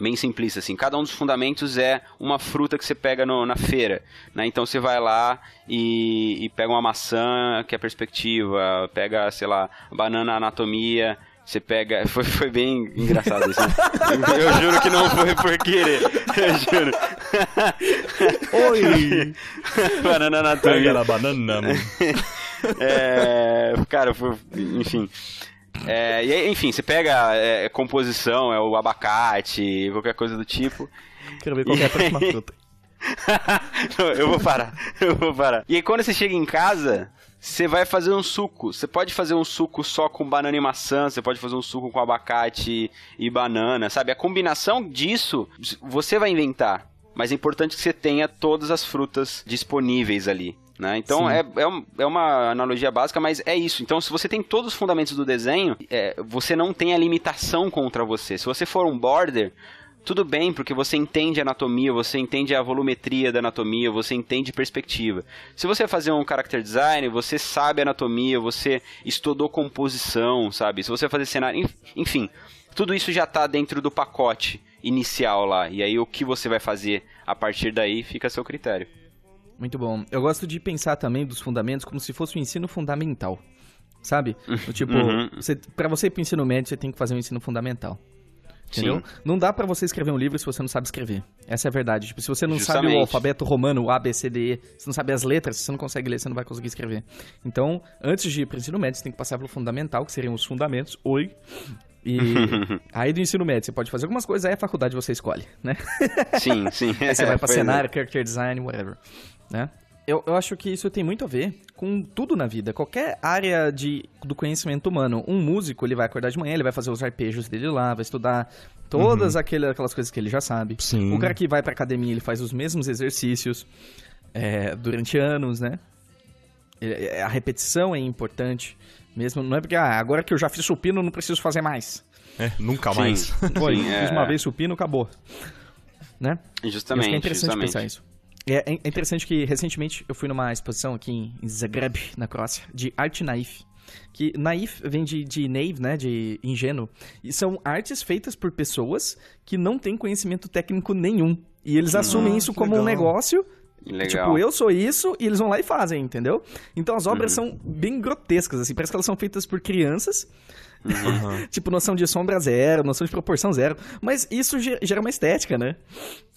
bem simplista assim, cada um dos fundamentos é uma fruta que você pega no, na feira, né? Então você vai lá e, e, pega uma maçã que é perspectiva, pega, sei lá, banana anatomia, você pega. (laughs) Foi, foi bem engraçado isso. Né? (laughs) Eu juro que não foi por querer. (laughs) Eu juro. Oi! banana anatomia. Pega banana, mano. é, cara, foi, enfim. É, e, enfim, você pega é, composição, é o abacate, qualquer coisa do tipo. Quero ver qual é a próxima fruta. (laughs) eu vou parar, eu vou parar. E aí quando você chega em casa, você vai fazer um suco. Você pode fazer um suco só com banana e maçã, você pode fazer um suco com abacate e banana, sabe? A combinação disso, você vai inventar. Mas é importante que você tenha todas as frutas disponíveis ali. Né? Então é, é, é, uma analogia básica, mas é isso. Então, se você tem todos os fundamentos do desenho, é, você não tem a limitação contra você. Se você for um border, tudo bem, porque você entende a anatomia, você entende a volumetria da anatomia, você entende perspectiva. Se você fazer um character design, você sabe anatomia, você estudou composição, sabe? Se você fazer cenário, enfim, tudo isso já está dentro do pacote inicial lá. E aí o que você vai fazer a partir daí fica a seu critério. Muito bom. Eu gosto de pensar também dos fundamentos como se fosse um ensino fundamental. Sabe? (laughs) tipo, uhum. você, pra você ir pro ensino médio, você tem que fazer um ensino fundamental. Entendeu? Sim. Não dá para você escrever um livro se você não sabe escrever. Essa é a verdade. Tipo, se você não Justamente. sabe o alfabeto romano, o A, B, C, D, E, se não sabe as letras, se você não consegue ler, você não vai conseguir escrever. Então, antes de ir pro ensino médio, você tem que passar pelo fundamental, que seriam os fundamentos, oi. E (laughs) aí do ensino médio, você pode fazer algumas coisas, aí a faculdade você escolhe, né? Sim, sim. (laughs) aí você é, vai pra é. cenário, character design, whatever né? Eu, eu, acho que isso tem muito a ver com tudo na vida, qualquer área de, do conhecimento humano. Um músico, ele vai acordar de manhã, ele vai fazer os arpejos dele lá, vai estudar todas uhum. aquelas coisas que ele já sabe. Sim. O cara que vai pra academia, ele faz os mesmos exercícios é, durante anos, né? É, é, a repetição é importante mesmo. Não é porque ah, agora que eu já fiz supino, não preciso fazer mais. É, nunca mais. Sim, Pô, (laughs) é... Fiz uma é. vez supino, acabou. Né? Justamente. acho que é interessante justamente. pensar isso. É, é interessante que recentemente eu fui numa exposição aqui em, Zagreb, na Croácia, de arte naif. Que naif vem de, de naive, né? De ingênuo. E são artes feitas por pessoas que não têm conhecimento técnico nenhum. E eles assumem isso como legal. um negócio tipo, Legal. Tipo, eu sou isso e eles vão lá e fazem, entendeu? Então as obras uhum. são bem grotescas, assim. Parece que elas são feitas por crianças Uhum. (laughs) tipo, noção de sombra zero, noção de proporção zero. Mas isso gera uma estética, né?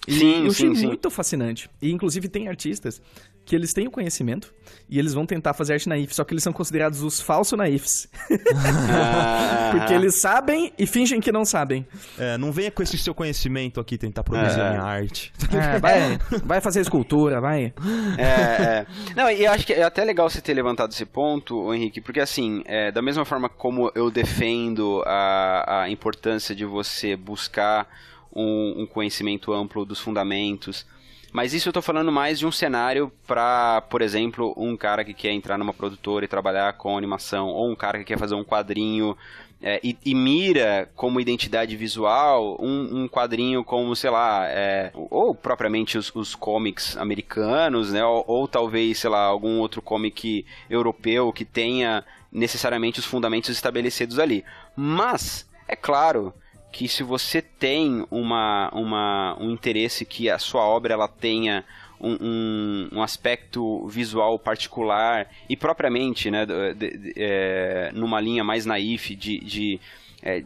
E sim, eu achei sim, muito fascinante. E inclusive tem artistas que eles têm o conhecimento e eles vão tentar fazer arte naif, só que eles são considerados os falso naifs. Ah. (laughs) Porque eles sabem e fingem que não sabem. É, não venha com esse seu conhecimento aqui tentar produzir é. minha arte. É, vai, é. vai fazer escultura, vai. É, é. Não, e eu acho que é até legal você ter levantado esse ponto, Henrique, porque assim, é, da mesma forma como eu defendo a, a importância de você buscar um, um conhecimento amplo dos fundamentos mas isso eu tô falando mais de um cenário para, por exemplo, um cara que quer entrar numa produtora e trabalhar com animação, ou um cara que quer fazer um quadrinho é, e, e, mira como identidade visual um, um quadrinho como, sei lá, é, ou propriamente os, os comics americanos, né? Ou, ou, talvez, sei lá, algum outro comic europeu que tenha necessariamente os fundamentos estabelecidos ali. Mas, é claro que se você tem uma, uma, um interesse que a sua obra ela tenha um, um, um aspecto visual particular e propriamente né, de, de, é, numa linha mais naif de, de é,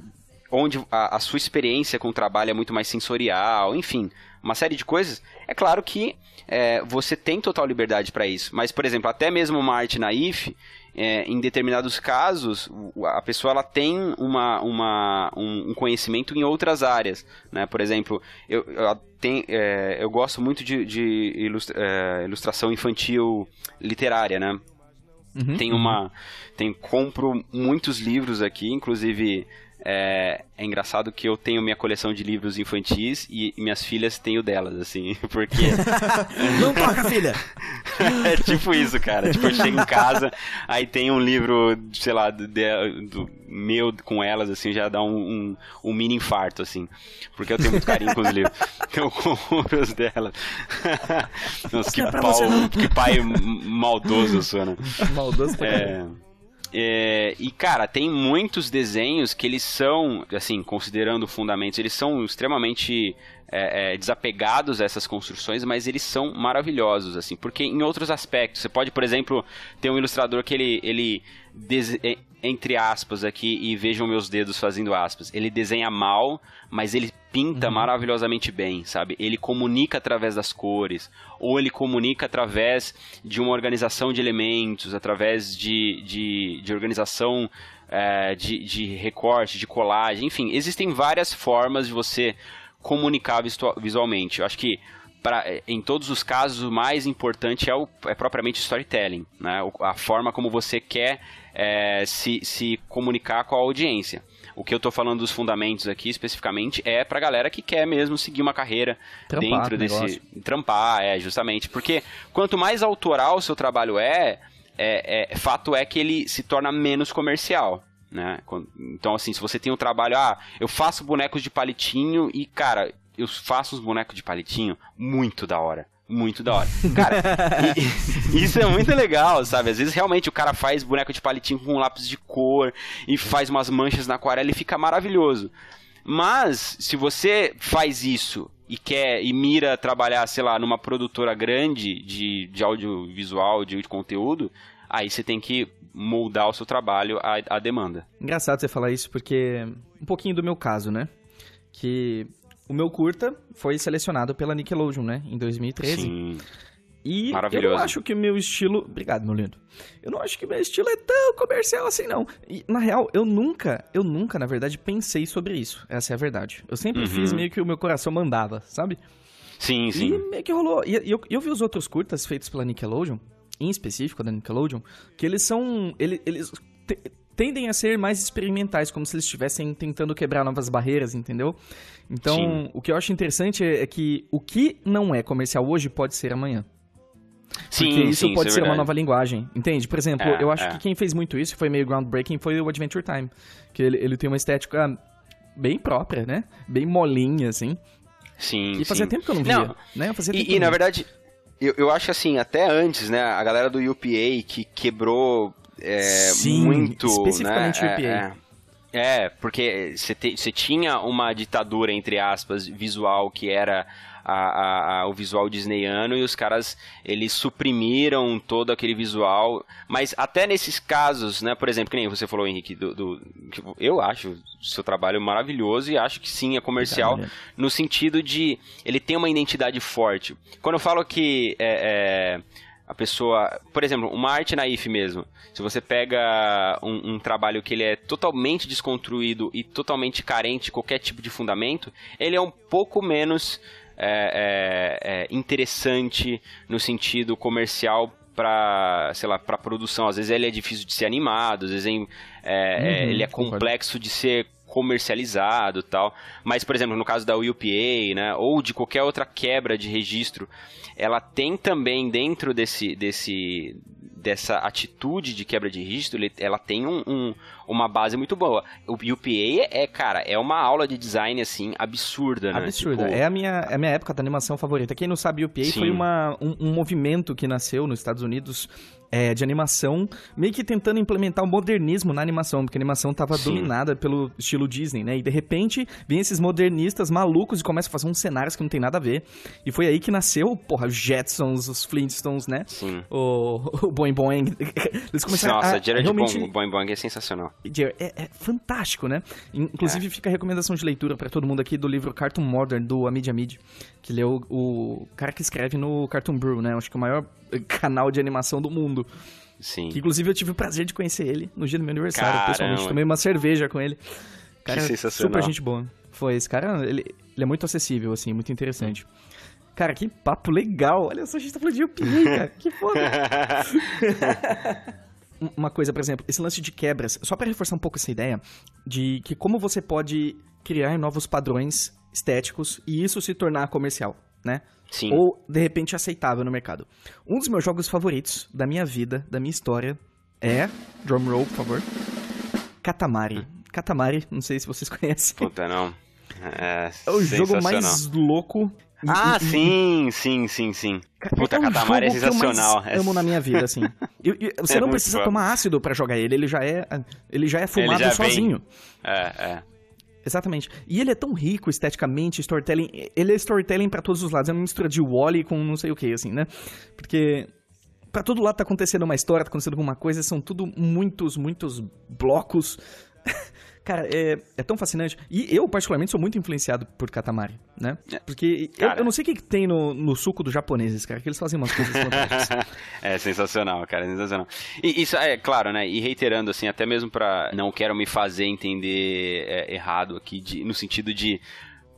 onde a, a, sua experiência com o trabalho é muito mais sensorial, enfim, uma série de coisas, é claro que é, você tem total liberdade para isso. Mas, por exemplo, até mesmo uma arte naif, é, em determinados casos, a pessoa ela tem uma, uma, um conhecimento em outras áreas. Né? Por exemplo, eu, eu, tem, é, eu gosto muito de, de ilustra, é, ilustração infantil literária, né? Uhum, tem uma... Uhum tem, compro muitos livros aqui, inclusive é, é, engraçado que eu tenho minha coleção de livros infantis e minhas filhas têm o delas, assim, (laughs) porque. (laughs) Não toca, filha! (laughs) é tipo isso, cara. Tipo, eu chego em casa, aí tem um livro, sei lá, do, do meu com elas, assim, já dá um, um, um, mini infarto, assim. Porque eu tenho muito carinho com os livros. Eu compro os delas. Nossa, que, é pau, que pai maldoso, eu sou, né? Maldoso também. É, e, cara, tem muitos desenhos que eles são, assim, considerando fundamentos, eles são extremamente é, é, desapegados a essas construções, mas eles são maravilhosos, assim, porque em outros aspectos, você pode, por exemplo, ter um ilustrador que ele, ele entre aspas aqui e vejam meus dedos fazendo aspas. Ele desenha mal, mas ele pinta uhum. maravilhosamente bem, sabe? Ele comunica através das cores, ou ele comunica através de uma organização de elementos, através de, de, de organização é, de, de recorte, de colagem, enfim, existem várias formas de você comunicar visualmente. Eu acho que Pra, é, em todos os casos, o mais importante é, o, é propriamente storytelling, né? a forma como você quer é, se, se comunicar com a audiência. O que eu estou falando dos fundamentos aqui especificamente é para a galera que quer mesmo seguir uma carreira trampar dentro desse. Negócio. Trampar, é, justamente. Porque quanto mais autoral o seu trabalho é, é, é fato é que ele se torna menos comercial. Né? Então, assim, se você tem um trabalho, ah, eu faço bonecos de palitinho e, cara, eu faço uns bonecos de palitinho muito da hora muito da hora. Cara, e, isso é muito legal, sabe? Às vezes realmente o cara faz boneco de palitinho com um lápis de cor e faz umas manchas na aquarela e fica maravilhoso. Mas se você faz isso e quer e mira trabalhar, sei lá, numa produtora grande de, de audiovisual, de, conteúdo, aí você tem que moldar o seu trabalho à, à demanda. Engraçado você falar isso porque um pouquinho do meu caso, né? Que o meu curta foi selecionado pela Nickelodeon, né? Em 2013. Sim. E eu não acho que o meu estilo. Obrigado, meu lindo. Eu não acho que meu estilo é tão comercial assim, não. E, na real, eu nunca, eu nunca, na verdade, pensei sobre isso. Essa é a verdade. Eu sempre uhum. fiz meio que o meu coração mandava, sabe? Sim, sim. E meio que rolou. E eu, eu vi os outros curtas feitos pela Nickelodeon, em específico da Nickelodeon, que eles são. eles tendem a ser mais experimentais, como se eles estivessem tentando quebrar novas barreiras, entendeu? Então, Sim. o que eu acho interessante é, é que o que não é comercial hoje pode ser amanhã. Sim, Porque isso sim, pode isso é ser é uma nova linguagem, entende? Por exemplo, é, eu acho é. que quem fez muito isso, foi meio groundbreaking, foi o Adventure Time. Que ele, ele tem uma estética bem própria, né? Bem molinha, assim. Sim, E fazia sim. tempo que eu não via, não. né? Fazia tempo e, e na verdade, eu, eu acho assim, até antes, né? A galera do UPA que quebrou é, Sim, muito. Especificamente né, o IPA. É, é, é porque você tinha uma ditadura, entre aspas, visual que era. A, a, a, o visual disneyano e os caras eles suprimiram todo aquele visual. Mas até nesses casos, né? Por exemplo, que nem você falou, Henrique, do, do eu acho o seu trabalho maravilhoso e acho que sim é comercial no sentido de ele tem uma identidade forte. Quando eu falo que é, é a pessoa. Por exemplo, uma arte naif mesmo. Se você pega um, um, trabalho que ele é totalmente desconstruído e totalmente carente de qualquer tipo de fundamento, ele é um pouco menos é, é, é, interessante no sentido comercial para sei lá para produção às vezes ele é difícil de ser animado às vezes é, é, uhum, ele é complexo de ser comercializado tal. Mas, por exemplo, no caso da UPA, né, ou de qualquer outra quebra de registro, ela tem também dentro desse, desse, dessa atitude de quebra de registro, ela tem um, um, uma base muito boa. O UPA é, cara, é uma aula de design, assim, absurda, né? Absurda. Tipo... É, a minha, é a minha época da animação favorita. Quem não sabe, UPA Sim. foi uma, um, um movimento que nasceu nos Estados Unidos é, de animação, meio que tentando implementar o modernismo na animação, porque a animação tava Sim. dominada pelo estilo Disney, né? E de repente, vêm esses modernistas malucos e começam a fazer uns cenários que não tem nada a ver. E foi aí que nasceu, porra, os Jetsons, os Flintstones, né? Sim. O, (laughs) o Boing Boing. (laughs) Eles começaram Nossa, a, Jared realmente... Bong, Boing Boing é sensacional. É, é fantástico, né? Inclusive, é. fica a recomendação de leitura para todo mundo aqui do livro Cartoon Modern, do Amid Amid que ele é o, o cara que escreve no Cartoon Brew, né? Acho que é o maior (laughs) canal de animação do mundo. Sim. Que, inclusive, eu tive o prazer de conhecer ele no dia do meu aniversário. Caramba. Pessoalmente, tomei uma cerveja com ele. Cara, que sensacional. Super gente boa. Foi esse cara, ele, ele é muito acessível, assim, muito interessante. Cara, que papo legal. Olha só, a gente tá falando de opinião, cara. Que foda. (laughs) Uma coisa, por exemplo, esse lance de quebras, só para reforçar um pouco essa ideia de que como você pode criar novos padrões estéticos e isso se tornar comercial, né? Sim. Ou, de repente, aceitável no mercado. Um dos meus jogos favoritos da minha vida, da minha história, é. Drumroll, por favor. Katamari. Hum. Katamari, não sei se vocês (laughs) conhecem. Puta, não. É, é o jogo mais louco. ah, e, sim, sim, sim, sim. Puta, é um Katamari é sensacional. Que eu é amo na minha vida, assim. (laughs) você é não precisa bom. tomar ácido para jogar ele, ele já é, ele já é fumado já sozinho. Vem... É, é. Exatamente. E ele é tão rico esteticamente, storytelling. Ele é storytelling para todos os lados. É uma mistura de Wally com não sei o que, assim, né? Porque para todo lado tá acontecendo uma história, tá acontecendo alguma coisa, são tudo muitos, muitos blocos (laughs) Cara, é, é tão fascinante. E eu, particularmente, sou muito influenciado por Katamari, né? É. Porque eu, eu, não sei o que, que tem no, no suco dos japoneses, cara, que eles fazem umas coisas (laughs) é sensacional, cara, é sensacional. E isso é claro, né? E reiterando, assim, até mesmo pra. Não quero me fazer entender é, errado aqui, de, no sentido de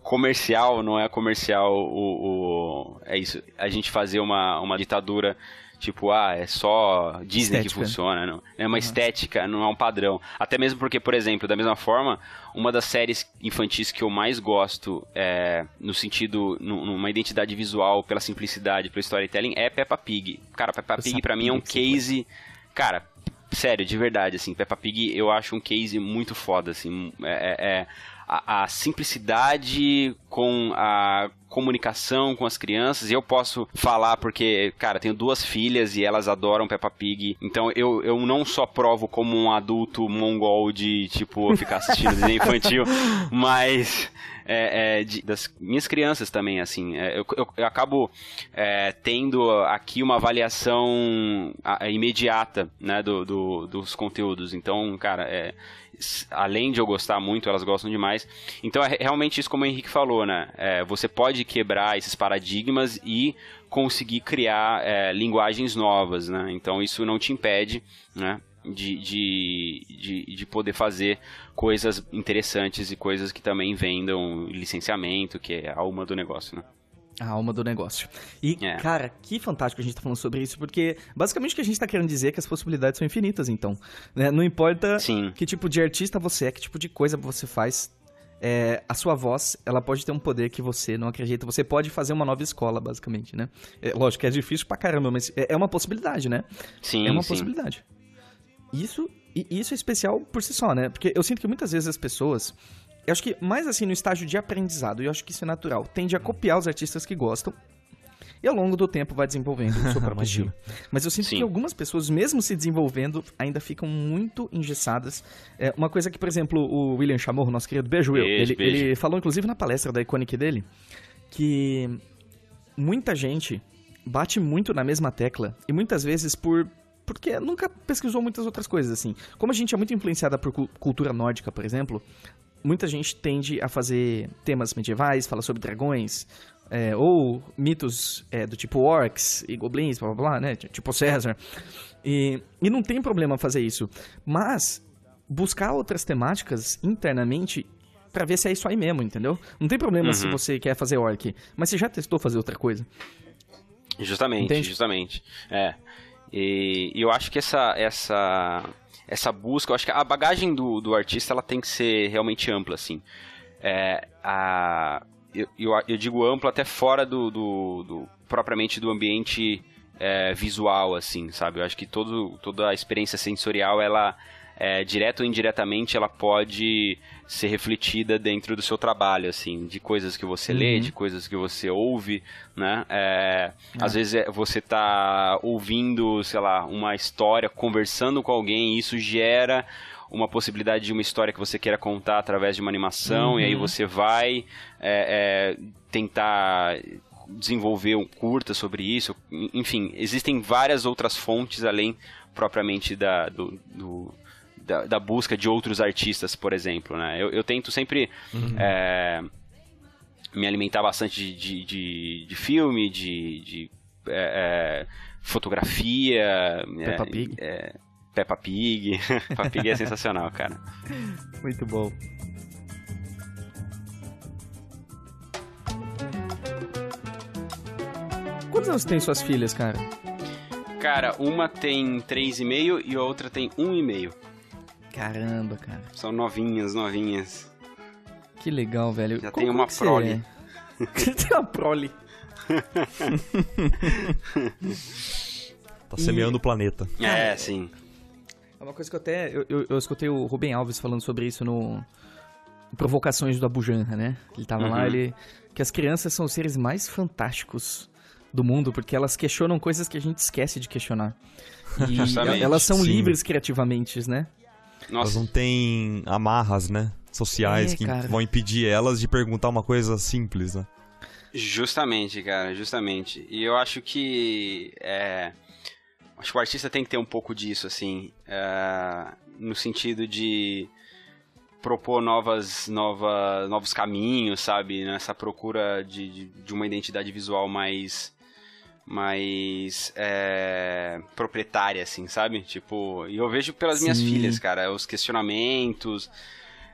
comercial, não é comercial o, o, é isso, a gente fazer uma, uma ditadura tipo, ah, é só Disney estética. que funciona, não. É uma uhum. estética, não é um padrão. Até mesmo porque, por exemplo, da mesma forma, uma das séries infantis que eu mais gosto é, no sentido, numa identidade visual, pela simplicidade, pelo storytelling, é Peppa Pig. Cara, Peppa Pig para mim é um case, cara, sério, de verdade, assim, Peppa Pig eu acho um case muito foda, assim, é, é, é a, simplicidade com a comunicação com as crianças. E eu posso falar porque, cara, tenho duas filhas e elas adoram Peppa Pig. Então eu, eu não só provo como um adulto mongol de, tipo, ficar assistindo desenho infantil, (laughs) mas é, é, de, das minhas crianças também, assim. É, eu, eu, eu, acabo é, tendo aqui uma avaliação é, imediata, né, do, do, dos conteúdos. Então, cara, é, além de eu gostar muito, elas gostam demais. Então, é realmente isso como o Henrique falou, né? você pode quebrar esses paradigmas e conseguir criar linguagens novas, né? Então, isso não te impede, né? de, de, de, de, poder fazer coisas interessantes e coisas que também vendam licenciamento, que é a alma do negócio, né? A alma do negócio. E, é. cara, que fantástico a gente tá falando sobre isso, porque basicamente o que a gente tá querendo dizer é que as possibilidades são infinitas, então. Né? Não importa Sim. que tipo de artista você é, que tipo de coisa você faz, é, a sua voz, ela pode ter um poder que você não acredita. Você pode fazer uma nova escola, basicamente, né? É, lógico, é difícil pra caramba, mas é, é uma possibilidade, né? Sim, É uma sim. possibilidade. Isso, e isso é especial por si só, né? Porque eu sinto que muitas vezes as pessoas eu acho que mais assim no estágio de aprendizado, e eu acho que isso é natural, tende a copiar os artistas que gostam. E ao longo do tempo vai desenvolvendo o seu (laughs) próprio estilo. Mas eu sinto Sim. que algumas pessoas, mesmo se desenvolvendo, ainda ficam muito engessadas. É, uma coisa que, por exemplo, o William Chamorro, nosso querido beijo, beijo, ele, beijo. ele falou inclusive na palestra da Iconic dele, que muita gente bate muito na mesma tecla. E muitas vezes por porque nunca pesquisou muitas outras coisas, assim. Como a gente é muito influenciada por cultura nórdica, por exemplo, muita gente tende a fazer temas medievais, fala sobre dragões, é, ou mitos é, do tipo orcs e goblins, blá blá blá, né? Tipo César. E, e não tem problema fazer isso. Mas buscar outras temáticas internamente para ver se é isso aí mesmo, entendeu? Não tem problema uhum. se você quer fazer orc, mas você já testou fazer outra coisa. Justamente, Entende? justamente. É. E, e eu acho que essa, essa, essa busca, eu acho que a bagagem do, do artista ela tem que ser realmente ampla, assim. É, a, eu, eu, eu, digo ampla até fora do, do, do propriamente do ambiente é, visual, assim, sabe? Eu acho que todo, toda a experiência sensorial, ela é, direto ou indiretamente, ela pode ser refletida dentro do seu trabalho, assim, de coisas que você uhum. lê, de coisas que você ouve, né? É, é. Às vezes é, você tá ouvindo, sei lá, uma história, conversando com alguém, e isso gera uma possibilidade de uma história que você queira contar através de uma animação, uhum. e aí uhum. você vai é, é, tentar desenvolver um curta sobre isso. Enfim, existem várias outras fontes além propriamente da, do, do da, da busca de outros artistas, por exemplo, né? Eu, eu tento sempre uhum. é, me alimentar bastante de, de, de, de filme, de, de é, é fotografia... É, Peppa Pig. É, Peppa Pig. (laughs) Peppa Pig é sensacional, cara. (laughs) Muito bom. Quantos anos tem suas filhas, cara? Cara, uma tem 3,5 e a outra tem 1,5. Caramba, cara. São novinhas, novinhas. Que legal, velho. Já tem uma é? prole. É? (laughs) tem uma prole. tá semeando e... o planeta. É, sim. É uma coisa que eu até. Eu, eu, eu, escutei o Rubem Alves falando sobre isso no. Provocações do Abujanra, né? Ele tava uhum. lá, ele. Que as crianças são os seres mais fantásticos do mundo, porque elas questionam coisas que a gente esquece de questionar. E (laughs) elas são Sim. livres criativamente, né? Nossa. Elas não têm amarras, né? Sociais é, que cara. vão impedir elas de perguntar uma coisa simples, né? Justamente, cara, justamente. E eu acho que. É, acho que o artista tem que ter um pouco disso, assim. É, no sentido de propor novas, nova, novos caminhos, sabe? Nessa procura de, de, de uma identidade visual mais mais é, proprietária, assim, sabe? Tipo, e eu vejo pelas Sim. minhas filhas, cara, os questionamentos,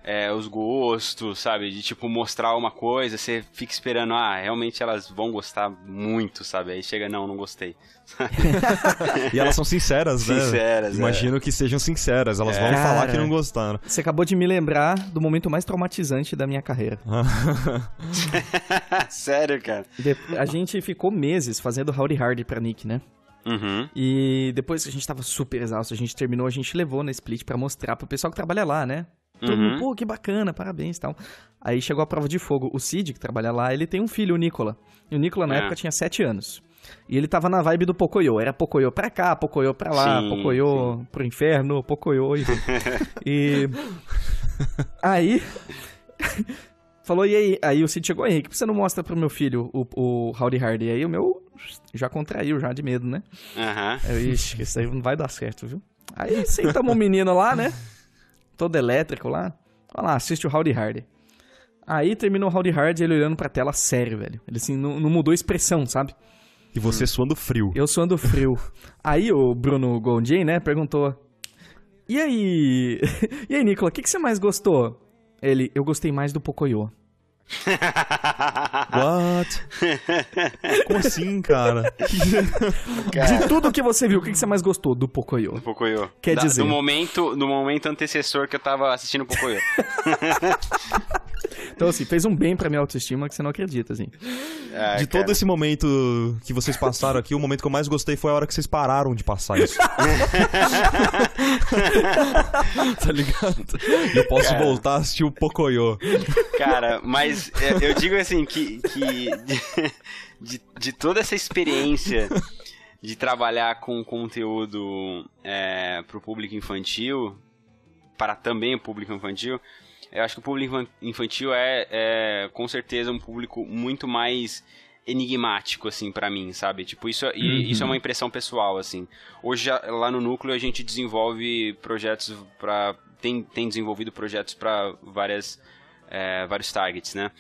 é, os gostos, sabe? De tipo mostrar uma coisa, você fica esperando, ah, realmente elas vão gostar muito, sabe? Aí chega, não, não gostei. (laughs) e elas são sinceras, né? Sinceras. É. Imagino é. que sejam sinceras, elas é. vão falar que não gostaram. Você acabou de me lembrar do momento mais traumatizante da minha carreira. Ah. (laughs) Sério, cara. A gente ficou meses fazendo Howdy Hard pra Nick, né? Uhum. E depois que a gente tava super exausto, a gente terminou, a gente levou na Split para mostrar pro pessoal que trabalha lá, né? Todo uhum. mundo, pô, que bacana, parabéns e tal. Aí chegou a prova de fogo. O Cid, que trabalha lá, ele tem um filho, o Nicola. E o Nicola, na é. época, tinha 7 anos. E ele tava na vibe do Pocoyo. Era Pocoyo pra cá, Pocoyo pra lá, sim, Pocoyo sim. pro inferno, Pocoyo. E. (laughs) e... aí. (laughs) Falou, e aí? Aí o Cid chegou, Henrique, por que você não mostra pro meu filho o, o Howdy Hardy? Aí o meu já contraiu, já de medo, né? Aham. Uhum. Ixi, isso aí não vai dar certo, viu? Aí sentamos um menino lá, né? (laughs) todo elétrico lá. Olha lá, assiste o Howdy Hardy. Aí terminou o Howdy Hardy ele olhando pra tela sério, velho. Ele assim, não, não mudou a expressão, sabe? E você suando frio. Eu suando frio. (laughs) aí o Bruno Gondin, né, perguntou: E aí? (laughs) e aí, Nicola, o que, que você mais gostou? Ele, eu gostei mais do Pocoyo. (laughs) What? Como assim, cara? cara? De tudo que você viu, o que, você mais gostou do Pocoyo? Do Pocoyo. Quer da, dizer... No momento, no momento antecessor que eu tava assistindo o Pocoyo. (laughs) Então, assim, fez um bem pra minha autoestima que você não acredita, assim. Ah, de cara. todo esse momento que vocês passaram aqui, o momento que eu mais gostei foi a hora que vocês pararam de passar isso. (laughs) tá ligado? Eu posso cara. voltar a assistir o Pocoyo. Cara, mas é, eu digo assim que, que (laughs) de, de toda essa experiência de trabalhar com conteúdo é, pro público infantil, para também o público infantil, eu acho que o público infantil é, é com certeza um público muito mais enigmático, assim, para mim, sabe? Tipo, isso, é, uhum. isso é uma impressão pessoal, assim. Hoje, lá no Núcleo, a gente desenvolve projetos para tem, tem desenvolvido projetos para várias... É, vários targets, né?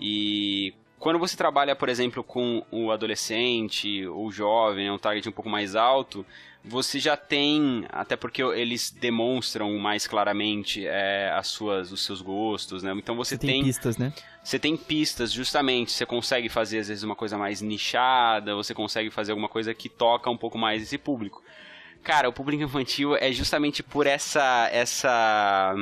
E quando você trabalha, por exemplo, com o adolescente ou jovem, é um target um pouco mais alto, você já tem, até porque eles demonstram mais claramente é, as suas, os seus gostos, né? Então você, você tem, tem pistas, né? Você tem pistas, justamente. Você consegue fazer às vezes uma coisa mais nichada, você consegue fazer alguma coisa que toca um pouco mais esse público. Cara, o público infantil é justamente por essa essa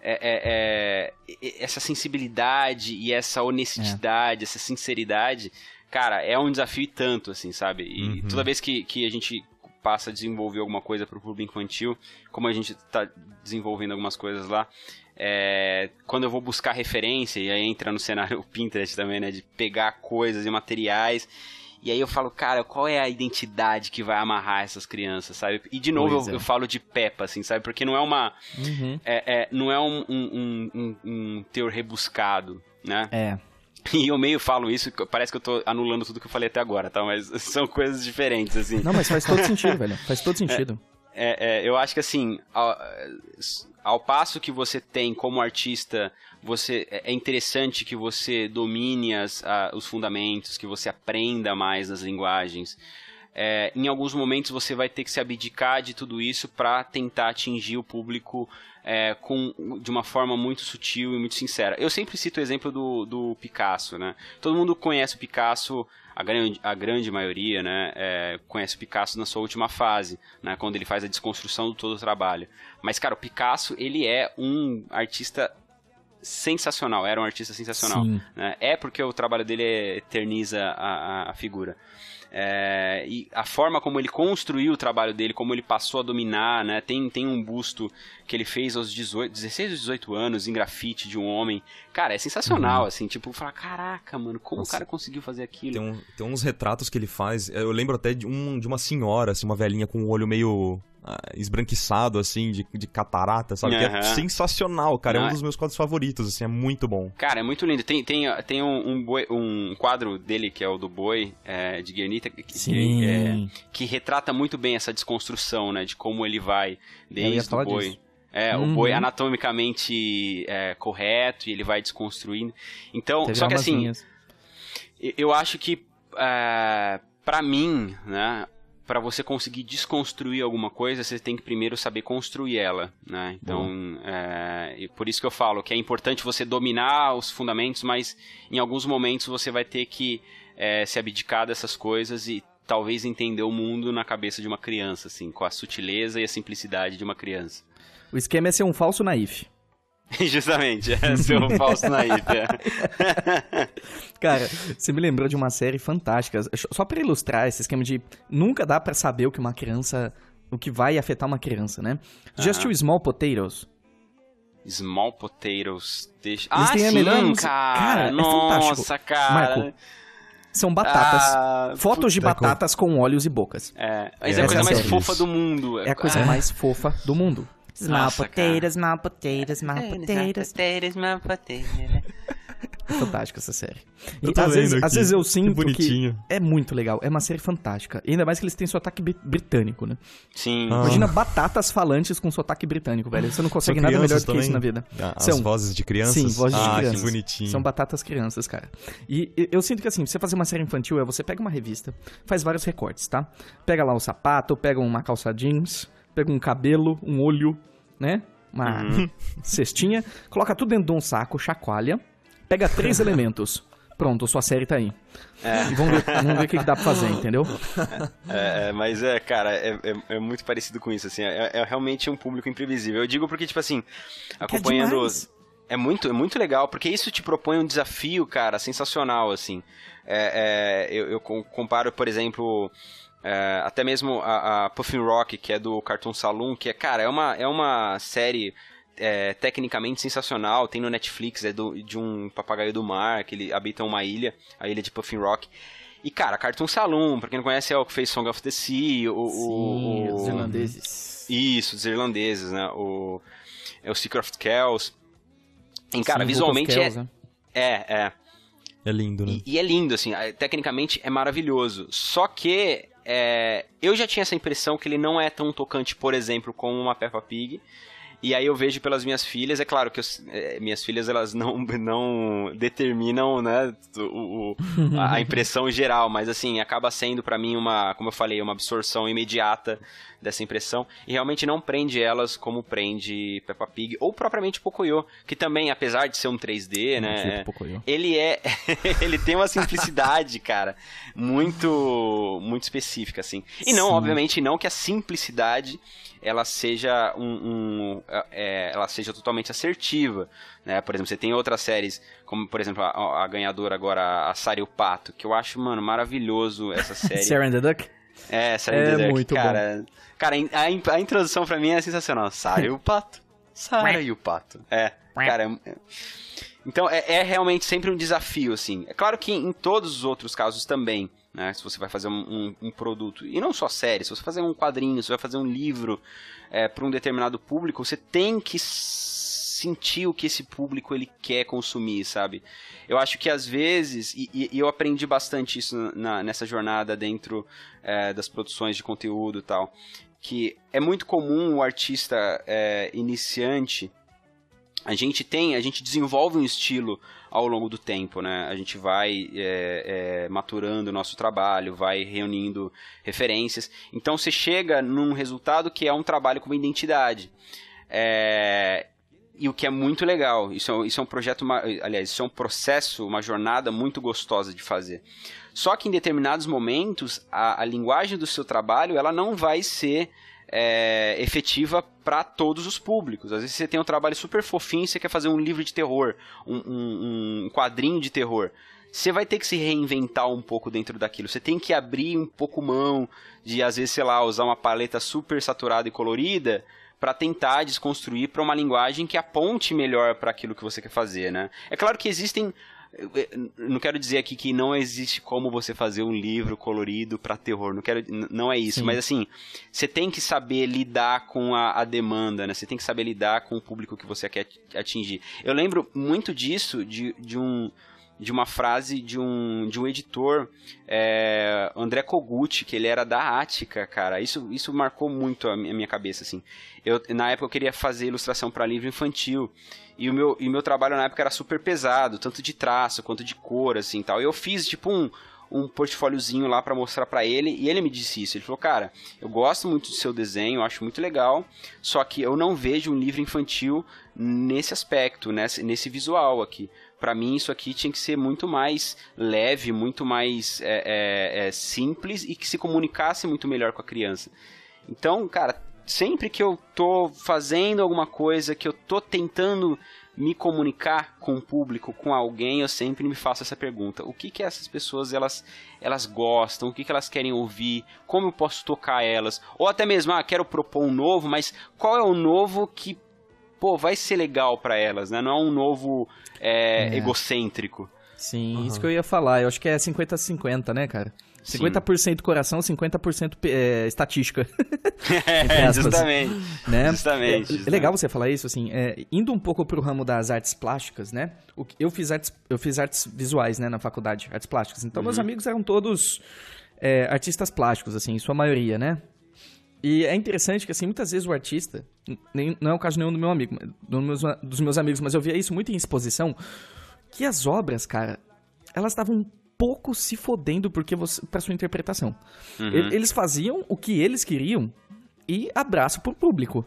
é, é, é essa sensibilidade e essa honestidade, é. essa sinceridade cara, é um desafio tanto, assim, sabe? E uhum. toda vez que, que a gente passa a desenvolver alguma coisa para o público infantil, como a gente está desenvolvendo algumas coisas lá, é, quando eu vou buscar referência, e aí entra no cenário (laughs) Pinterest também, né, de pegar coisas e materiais, e aí eu falo, cara, qual é a identidade que vai amarrar essas crianças, sabe? E de novo eu, é. eu, falo de Peppa, assim, sabe? Porque não é uma. Uhum. É, é, não é um, um, um, um teor rebuscado, né? É. (laughs) E eu meio falo isso, parece que eu tô anulando tudo que eu falei até agora, tá? Mas (laughs) são coisas diferentes, assim. Não, mas faz todo sentido, (laughs) velho. Faz todo sentido. É, é, é, eu acho que assim, ao, ao, passo que você tem como artista, você é, é interessante que você domine as, a, os fundamentos, que você aprenda mais as linguagens. É, em alguns momentos você vai ter que se abdicar de tudo isso para tentar atingir o público é, com, de uma forma muito sutil e muito sincera. Eu sempre cito o exemplo do, do Picasso, né? Todo mundo conhece o Picasso a grande, a grande maioria né, é, conhece o Picasso na sua última fase, né, quando ele faz a desconstrução do todo o trabalho. Mas, cara, o Picasso, ele é um artista sensacional, era um artista sensacional. Né? É porque o trabalho dele eterniza a, a, a figura. É, e a forma como ele construiu o trabalho dele, como ele passou a dominar, né? Tem, tem um busto que ele fez aos 18, 16 ou 18 anos em grafite de um homem. Cara, é sensacional, uhum. assim, tipo, falar, caraca, mano, como Nossa, o cara conseguiu fazer aquilo? Tem, um, tem uns retratos que ele faz, eu lembro até de, um, de uma senhora, assim, uma velhinha com o um olho meio ah, esbranquiçado, assim, de, de catarata, sabe? Uhum. Que é sensacional, cara. Não, é um dos é meus quadros favoritos, assim, é muito bom. Cara, é muito lindo. Tem, tem, tem um, um, boi, um quadro dele, que é o do boi, é, de Guernita, que, Sim. É, que retrata muito bem essa desconstrução, né? De como ele vai desde o boi. Disso. É, o boi uhum. anatomicamente é, correto e ele vai desconstruindo. Então, Teve só que assim, eu, eu acho que é, para mim, né, para você conseguir desconstruir alguma coisa, você tem que primeiro saber construir ela, né? Então, é, e por isso que eu falo que é importante você dominar os fundamentos, mas em alguns momentos você vai ter que é, se abdicar dessas coisas e talvez entender o mundo na cabeça de uma criança, assim, com a sutileza e a simplicidade de uma criança. O esquema é ser um falso naif. (laughs) Justamente, é seu (laughs) falso na É. (laughs) Cara, você me lembrou de uma série fantástica. Só para ilustrar esse esquema de nunca dá para saber o que uma criança, o que vai afetar uma criança, né? Uhum. Just Small Potatoes. Small Potatoes. Deixa... Ah, sim, melhor... cara. cara nossa, é fantástico. cara. são batatas. Ah, Fotos de é batatas com olhos e bocas. É, mas é, é a coisa mais fofa do mundo. É a é coisa mais fofa do mundo malpoteiras, malpoteiras, é, malpoteiras, malpoteiras. potatoes, né? (laughs) é Fantástica essa série. E, às, vezes, às, vezes, eu sinto que, que, é muito legal. É uma série fantástica. E ainda mais que eles têm sotaque britânico, né? Sim. Ah. Imagina batatas falantes com sotaque britânico, velho. Você não consegue nada melhor do que isso na vida. Ah, as São vozes de crianças? Sim, vozes ah, de crianças. que bonitinho. São batatas crianças, cara. E eu sinto que assim, você fazer uma série infantil é você pega uma revista, faz vários recortes, tá? Pega lá um sapato, pega uma calça jeans, pega um cabelo, um olho, né? Uma uhum. (laughs) cestinha, coloca tudo dentro de um saco, chacoalha, pega três (laughs) elementos. Pronto, sua série tá aí. É. E vamos ver, vamos ver o que, dá pra fazer, entendeu? É, é, mas é, cara, é, é, é muito parecido com isso, assim. É, é, é, realmente um público imprevisível. Eu digo porque, tipo assim, acompanhando. É muito, é muito legal, porque isso te propõe um desafio, cara, sensacional, assim. É, é, eu, eu, comparo, por exemplo, é, até mesmo a, a Puffin Rock, que é do Cartoon Saloon, que é, cara, é uma, é uma série é, tecnicamente sensacional. Tem no Netflix, é do, de um papagaio do mar, que ele habita uma ilha, a ilha de Puffin Rock. E, cara, Cartoon Saloon, pra quem não conhece, é o que fez Song of the Sea, o... Sim, o... os irlandeses. Isso, os irlandeses, né? O, é o Secret of Kells. E, cara, Sim, visualmente é Kells, é... Né? É, é. É lindo, né? E, e, é lindo, assim, tecnicamente é maravilhoso. Só que é, eu já tinha essa impressão que ele não é tão tocante, por exemplo, como uma Peppa Pig. E aí eu vejo pelas minhas filhas, é claro que eu, é, minhas filhas elas (laughs) não, não determinam, né, o, o, a impressão geral, mas assim, acaba sendo para mim uma, como eu falei, uma absorção imediata dessa impressão e realmente não prende elas como prende Peppa Pig ou propriamente Pocoyo, que também apesar de ser um 3D, né, ele é (laughs) ele tem uma simplicidade, cara, muito muito específica assim. E não, Sim. obviamente não que a simplicidade ela seja um, um é, ela seja totalmente assertiva, né? Por exemplo, você tem outras séries, como por exemplo a, a ganhadora agora, a Sari o Pato, que eu acho, mano, maravilhoso essa (laughs) série. Sarah and the Duck? É, Sarah é and the Duck, muito cara. Bom. Cara, a, a introdução para mim é sensacional. Sari o Pato. Sari o Pato. É, cara, é... Então é, é, realmente sempre um desafio, assim. É claro que em todos os outros casos também né, se você vai fazer um, um, um, produto. E não só série, se você fazer um quadrinho, se você vai fazer um livro é, para um determinado público, você tem que sentir o que esse público ele quer consumir, sabe? Eu acho que às vezes, e, e eu aprendi bastante isso na, nessa jornada dentro é, das produções de conteúdo e tal, que é muito comum o artista é, iniciante, a gente tem, a gente desenvolve um estilo ao longo do tempo, né? A gente vai é, é, maturando o nosso trabalho, vai reunindo referências. Então você chega num resultado que é um trabalho com uma identidade. É, e o que é muito legal, isso é, isso é um projeto, aliás, isso é um processo, uma jornada muito gostosa de fazer. Só que em determinados momentos, a, a linguagem do seu trabalho, ela não vai ser é, efetiva para todos os públicos. Às vezes você tem um trabalho super fofinho, você quer fazer um livro de terror, um, um, um quadrinho de terror. Você vai ter que se reinventar um pouco dentro daquilo. Você tem que abrir um pouco mão de, às vezes, sei lá, usar uma paleta super saturada e colorida para tentar desconstruir para uma linguagem que aponte melhor para aquilo que você quer fazer, né? É claro que existem não quero dizer aqui que não existe como você fazer um livro colorido para terror, não quero, não é isso, Sim. mas assim, você tem que saber lidar com a, a, demanda, né? Você tem que saber lidar com o público que você quer atingir. Eu lembro muito disso de, de um de uma frase de um, de um editor, é, André Kogut, que ele era da Ática, cara. Isso, isso marcou muito a minha cabeça, assim. Eu, na época eu queria fazer ilustração para livro infantil. E o meu, e meu trabalho na época era super pesado, tanto de traço quanto de cor, assim tal. E eu fiz, tipo, um, um portfóliozinho lá para mostrar para ele e ele me disse isso. Ele falou: "Cara, eu gosto muito do seu desenho, eu acho muito legal, só que eu não vejo um livro infantil nesse aspecto, nesse, nesse visual aqui para mim isso aqui tinha que ser muito mais leve, muito mais é, é, é, simples e que se comunicasse muito melhor com a criança. Então, cara, sempre que eu tô fazendo alguma coisa, que eu tô tentando me comunicar com o público, com alguém, eu sempre me faço essa pergunta: o que que essas pessoas elas elas gostam, o que que elas querem ouvir, como eu posso tocar elas, ou até mesmo ah, quero propor um novo, mas qual é o novo que pô, vai ser legal para elas, né? Não é um novo é, é. egocêntrico. Sim, uhum. isso que eu ia falar. Eu acho que é 50-50, né, cara? 50% Sim. coração, 50% é, estatística. (laughs) é, justamente, né? justamente, É, é legal você falar isso, assim, é, indo um pouco pro ramo das artes plásticas, né? O, eu, fiz artes, eu fiz artes visuais, né, na faculdade, artes plásticas. Então, uhum. meus amigos eram todos é, artistas plásticos, assim, em sua maioria, né? E é interessante que, assim, muitas vezes o artista, nem, não é o caso nenhum do meu amigo, do meus, dos meus amigos, mas eu via isso muito em exposição, que as obras, cara, elas estavam um pouco se fodendo porque você, pra sua interpretação. Uhum. Eles faziam o que eles queriam e abraço pro público.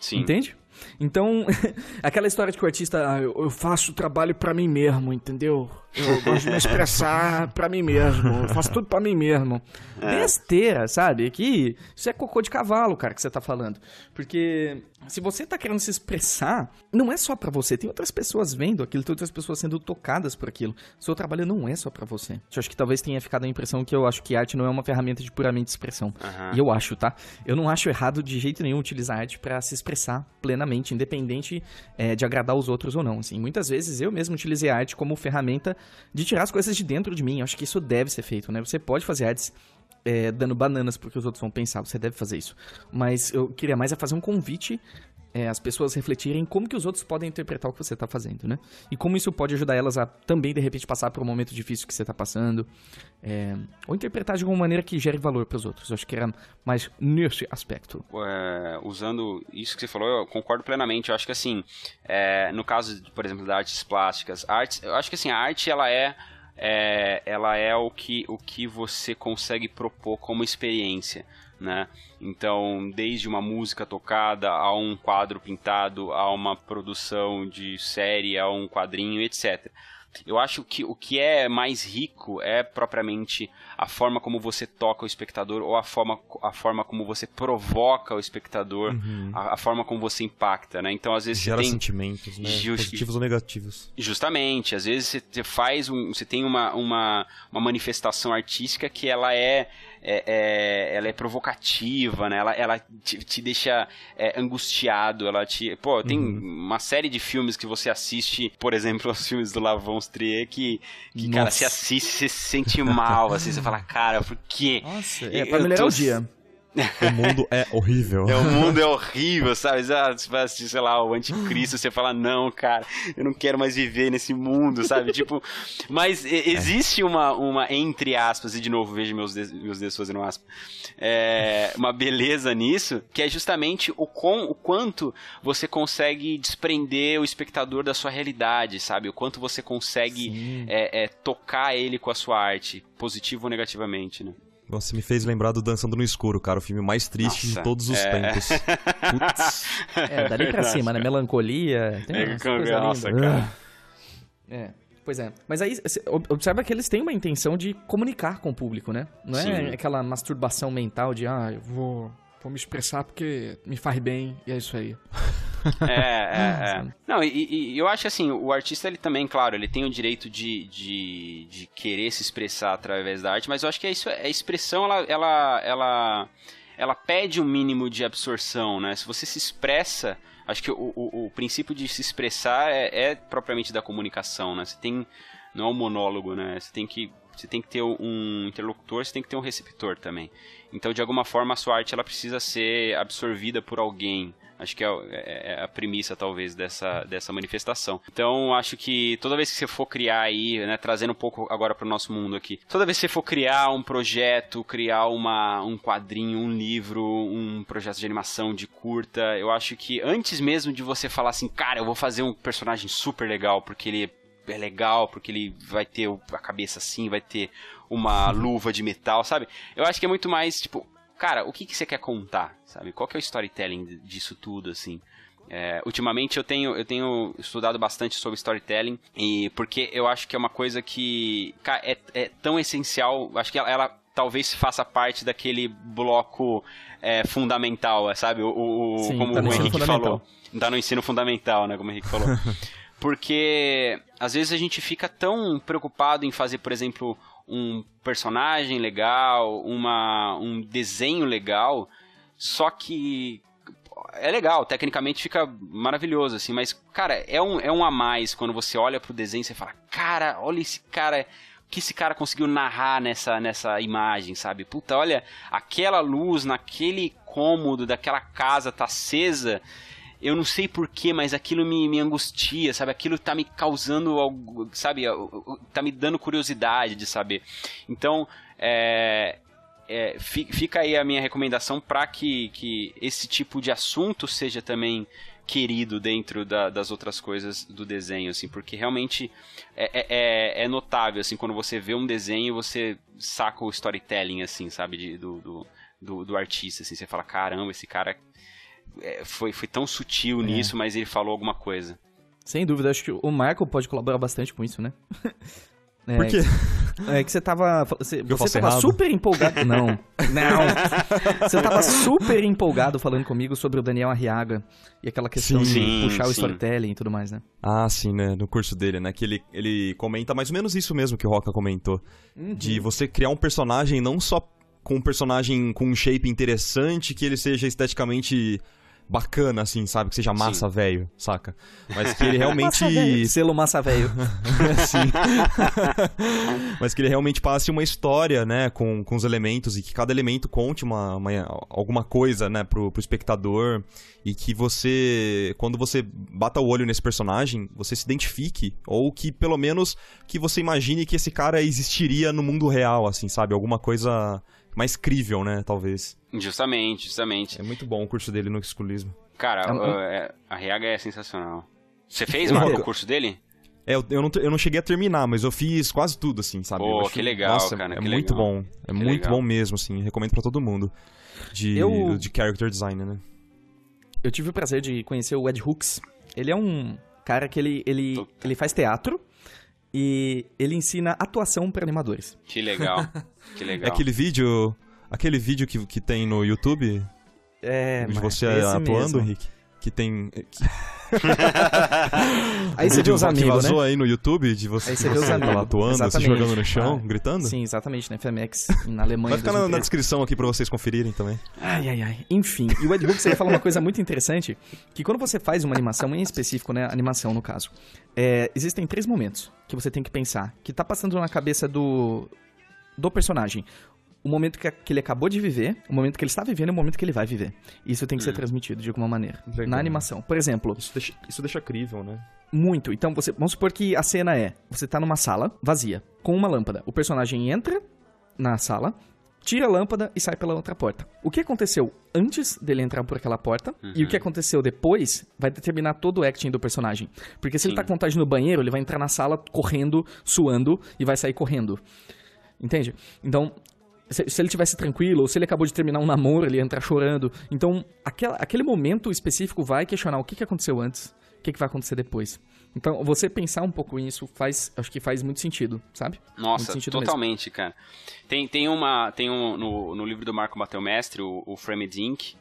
Sim. Entende? Então, (laughs) aquela história de que o artista, ah, eu faço o trabalho para mim mesmo, entendeu? Eu gosto de me expressar para mim mesmo, eu faço tudo para mim mesmo. É. Besteira, sabe? Que isso é cocô de cavalo, cara, que você tá falando. Porque se você tá querendo se expressar, não é só para você, tem outras pessoas vendo aquilo, tem outras pessoas sendo tocadas por aquilo. O seu trabalho não é só para você. Eu acho que talvez tenha ficado a impressão que eu acho que arte não é uma ferramenta de puramente expressão. Uhum. E eu acho, tá? Eu não acho errado de jeito nenhum utilizar arte para se expressar plenamente plenamente, independente é, de agradar os outros ou não. Assim, muitas vezes eu mesmo utilizei a arte como ferramenta de tirar as coisas de dentro de mim. Eu acho que isso deve ser feito, né? Você pode fazer artes é, dando bananas porque os outros vão pensar, você deve fazer isso. Mas eu queria mais é fazer um convite é, as pessoas refletirem como que os outros podem interpretar o que você está fazendo, né? E como isso pode ajudar elas a também, de repente, passar por um momento difícil que você está passando. É, ou interpretar de alguma maneira que gere valor para os outros. Eu acho que era mais nesse aspecto. É, usando isso que você falou, eu concordo plenamente. Eu acho que, assim, é, no caso, por exemplo, das artes plásticas, artes, eu acho que, assim, a arte, ela é... É, ela é o que, o que você consegue propor como experiência né? Então, desde uma música tocada a um quadro pintado, a uma produção de série, a um quadrinho, etc. Eu acho que o que é mais rico é propriamente a forma como você toca o espectador ou a forma, a forma como você provoca o espectador, uhum. a, a, forma como você impacta, né? Então, às vezes Gera tem... sentimentos, né? Just... Positivos ou negativos. Justamente. Às vezes você faz um... Você tem uma, uma, uma manifestação artística que ela é... É, é, ela é provocativa, né? Ela, ela te, te deixa é, angustiado, ela te... Pô, tem uhum. uma série de filmes que você assiste, por exemplo, (laughs) os filmes do Lavon Trier, que, que cara, se assiste, e se sente mal, assim, você fala, cara, por quê? Nossa, é pra melhorar tô... o dia. O mundo é horrível. É, o mundo é horrível, sabe? Você vai assistir, sei lá, o anticristo, você fala, não, cara, eu não quero mais viver nesse mundo, sabe? (laughs) tipo, mas é. existe uma, uma, entre aspas, e de novo, veja meus, meus dedos fazendo aspas, é, uma beleza nisso, que é justamente o, com, o quanto você consegue desprender o espectador da sua realidade, sabe? O quanto você consegue é, é, tocar ele com a sua arte, positivo ou negativamente, né? Nossa, me fez lembrar do Dançando no Escuro, cara. O filme mais triste Nossa, de todos os é... tempos. Putz. É, dali pra cima, né? Melancolia. Tem é, coisa Nossa, linda. cara. É. Pois é. Mas aí, observa que eles têm uma intenção de comunicar com o público, né? Não é Sim. aquela masturbação mental de, ah, eu vou vou me expressar porque me faz bem e é isso aí. É, é, (laughs) é. Não, e, e, eu acho assim, o artista ele também, claro, ele tem o direito de, de, de querer se expressar através da arte, mas eu acho que é isso, é, a expressão, ela, ela, ela, ela pede um mínimo de absorção, né? Se você se expressa, acho que o, o, o princípio de se expressar é, é propriamente da comunicação, né? Você tem, não é um monólogo, né? Você tem que você tem que ter um interlocutor, você tem que ter um receptor também. Então, de alguma forma, a sua arte ela precisa ser absorvida por alguém. Acho que é, é, é a premissa, talvez, dessa, dessa manifestação. Então, acho que toda vez que você for criar aí, né, trazendo um pouco agora para o nosso mundo aqui, toda vez que você for criar um projeto, criar uma, um quadrinho, um livro, um projeto de animação, de curta, eu acho que antes mesmo de você falar assim, cara, eu vou fazer um personagem super legal, porque ele é é legal, porque ele vai ter a cabeça assim, vai ter uma (laughs) luva de metal, sabe? Eu acho que é muito mais, tipo, cara, o que, que você quer contar, sabe? Qual que é o storytelling disso tudo, assim? É, ultimamente eu tenho, eu tenho estudado bastante sobre storytelling e porque eu acho que é uma coisa que é, é tão essencial, acho que ela, ela talvez faça parte daquele bloco é, fundamental, sabe? O, o Sim, como tá o Henrique falou. Tá no ensino fundamental, né? Como o Henrique falou. (laughs) porque às vezes a gente fica tão preocupado em fazer, por exemplo, um personagem legal, uma, um desenho legal, só que é legal, tecnicamente fica maravilhoso, assim, mas, cara, é um, é um a mais quando você olha pro desenho e você fala, cara, olha esse cara, o que esse cara conseguiu narrar nessa, nessa imagem, sabe? Puta, olha, aquela luz naquele cômodo daquela casa tá acesa eu não sei porquê, mas aquilo me, me angustia, sabe? Aquilo tá me causando, algo, sabe? Tá me dando curiosidade de saber. Então, é, é, fica aí a minha recomendação para que, que esse tipo de assunto seja também querido dentro da, das outras coisas do desenho, assim, porque realmente é, é, é, é, notável, assim, quando você vê um desenho, você saca o storytelling, assim, sabe, de, do, do, do, do, artista, assim, você fala, caramba, esse cara é, foi, foi tão sutil é. nisso, mas ele falou alguma coisa. Sem dúvida, acho que o Michael pode colaborar bastante com isso, né? (laughs) É, Por quê? Que, é que você tava. Você, você tava errado. super empolgado. (laughs) Não. Não. (laughs) você tava super empolgado falando comigo sobre o Daniel Arriaga e aquela questão sim, de puxar sim, o storytelling e tudo mais, né? Ah, sim, né? No curso dele, né? Que ele, ele comenta mais ou menos isso mesmo que o Roca comentou. Uhum. De você criar um personagem não só com um personagem com um shape interessante, que ele seja esteticamente bacana, assim, sabe? Que seja massa velho, saca? Mas que ele realmente. massa Selo massa velho. assim. (laughs) (laughs) Mas que ele realmente passe uma história, né? Com, com os elementos e que cada elemento conte uma, uma alguma coisa, né? Pro, pro espectador. E que você, quando você bata o olho nesse personagem, você se identifique. Ou que pelo menos que você imagine que esse cara existiria no mundo real, assim, sabe? Alguma coisa mais crível, né? Talvez. Justamente, justamente. É muito bom o curso dele no esculismo. Cara, é, é a, Reaga é sensacional. Você fez, Marco, o curso dele? É, eu, eu, não, eu não cheguei a terminar, mas eu fiz quase tudo, assim, sabe? Pô, oh, que legal, nossa, cara. É muito legal. bom. É que muito legal. bom mesmo, assim. Recomendo para todo mundo. De, eu... de character design, né? Eu tive o prazer de conhecer o Ed Hooks. Ele é um cara que ele, ele, ele faz teatro e ele ensina atuação para animadores. Que legal. (laughs) Que legal. É aquele vídeo, aquele vídeo que, que tem no YouTube? É, de você atuando, mesmo. Henrique, que tem que... (laughs) aí você vê os amigos, que vazou né? aí no YouTube de você, aí você, você os tá amigos. atuando, se jogando no chão, ah, gritando? Sim, exatamente, né? na FMX, na Alemanha. Vai ficar na, na, descrição aqui pra vocês conferirem também. Ai, ai, ai. Enfim, e o Ed Book, você fala uma coisa muito interessante, que quando você faz uma animação, em específico, né, animação no caso, é, existem três momentos que você tem que pensar, que tá passando na cabeça do, do personagem o momento que, que ele acabou de viver, o momento que ele está vivendo e o momento que ele vai viver. Isso tem que hum. ser transmitido de alguma maneira. Entendi. Na animação. Por exemplo. Isso deixa, isso deixa crível, né? Muito. Então, você, vamos supor que a cena é: você está numa sala vazia, com uma lâmpada. O personagem entra na sala, tira a lâmpada e sai pela outra porta. O que aconteceu antes dele entrar por aquela porta uhum. e o que uhum. aconteceu depois vai determinar todo o acting do personagem. Porque se tá Sim. ele está com vontade no banheiro, ele vai entrar na sala correndo, suando e vai sair correndo. Entende? Então, se, se ele tivesse tranquilo, ou se ele acabou de terminar um namoro, ele ia entrar chorando. Então, aquela, aquele momento específico vai questionar o que, que aconteceu antes, o que, que vai acontecer depois. Então, você pensar um pouco nisso faz, acho que faz muito sentido, sabe? Nossa, sentido totalmente, mesmo. cara. Tem, tem uma, tem um, no, no livro do Marco Matheus Mestre, o, o Framed Inc.,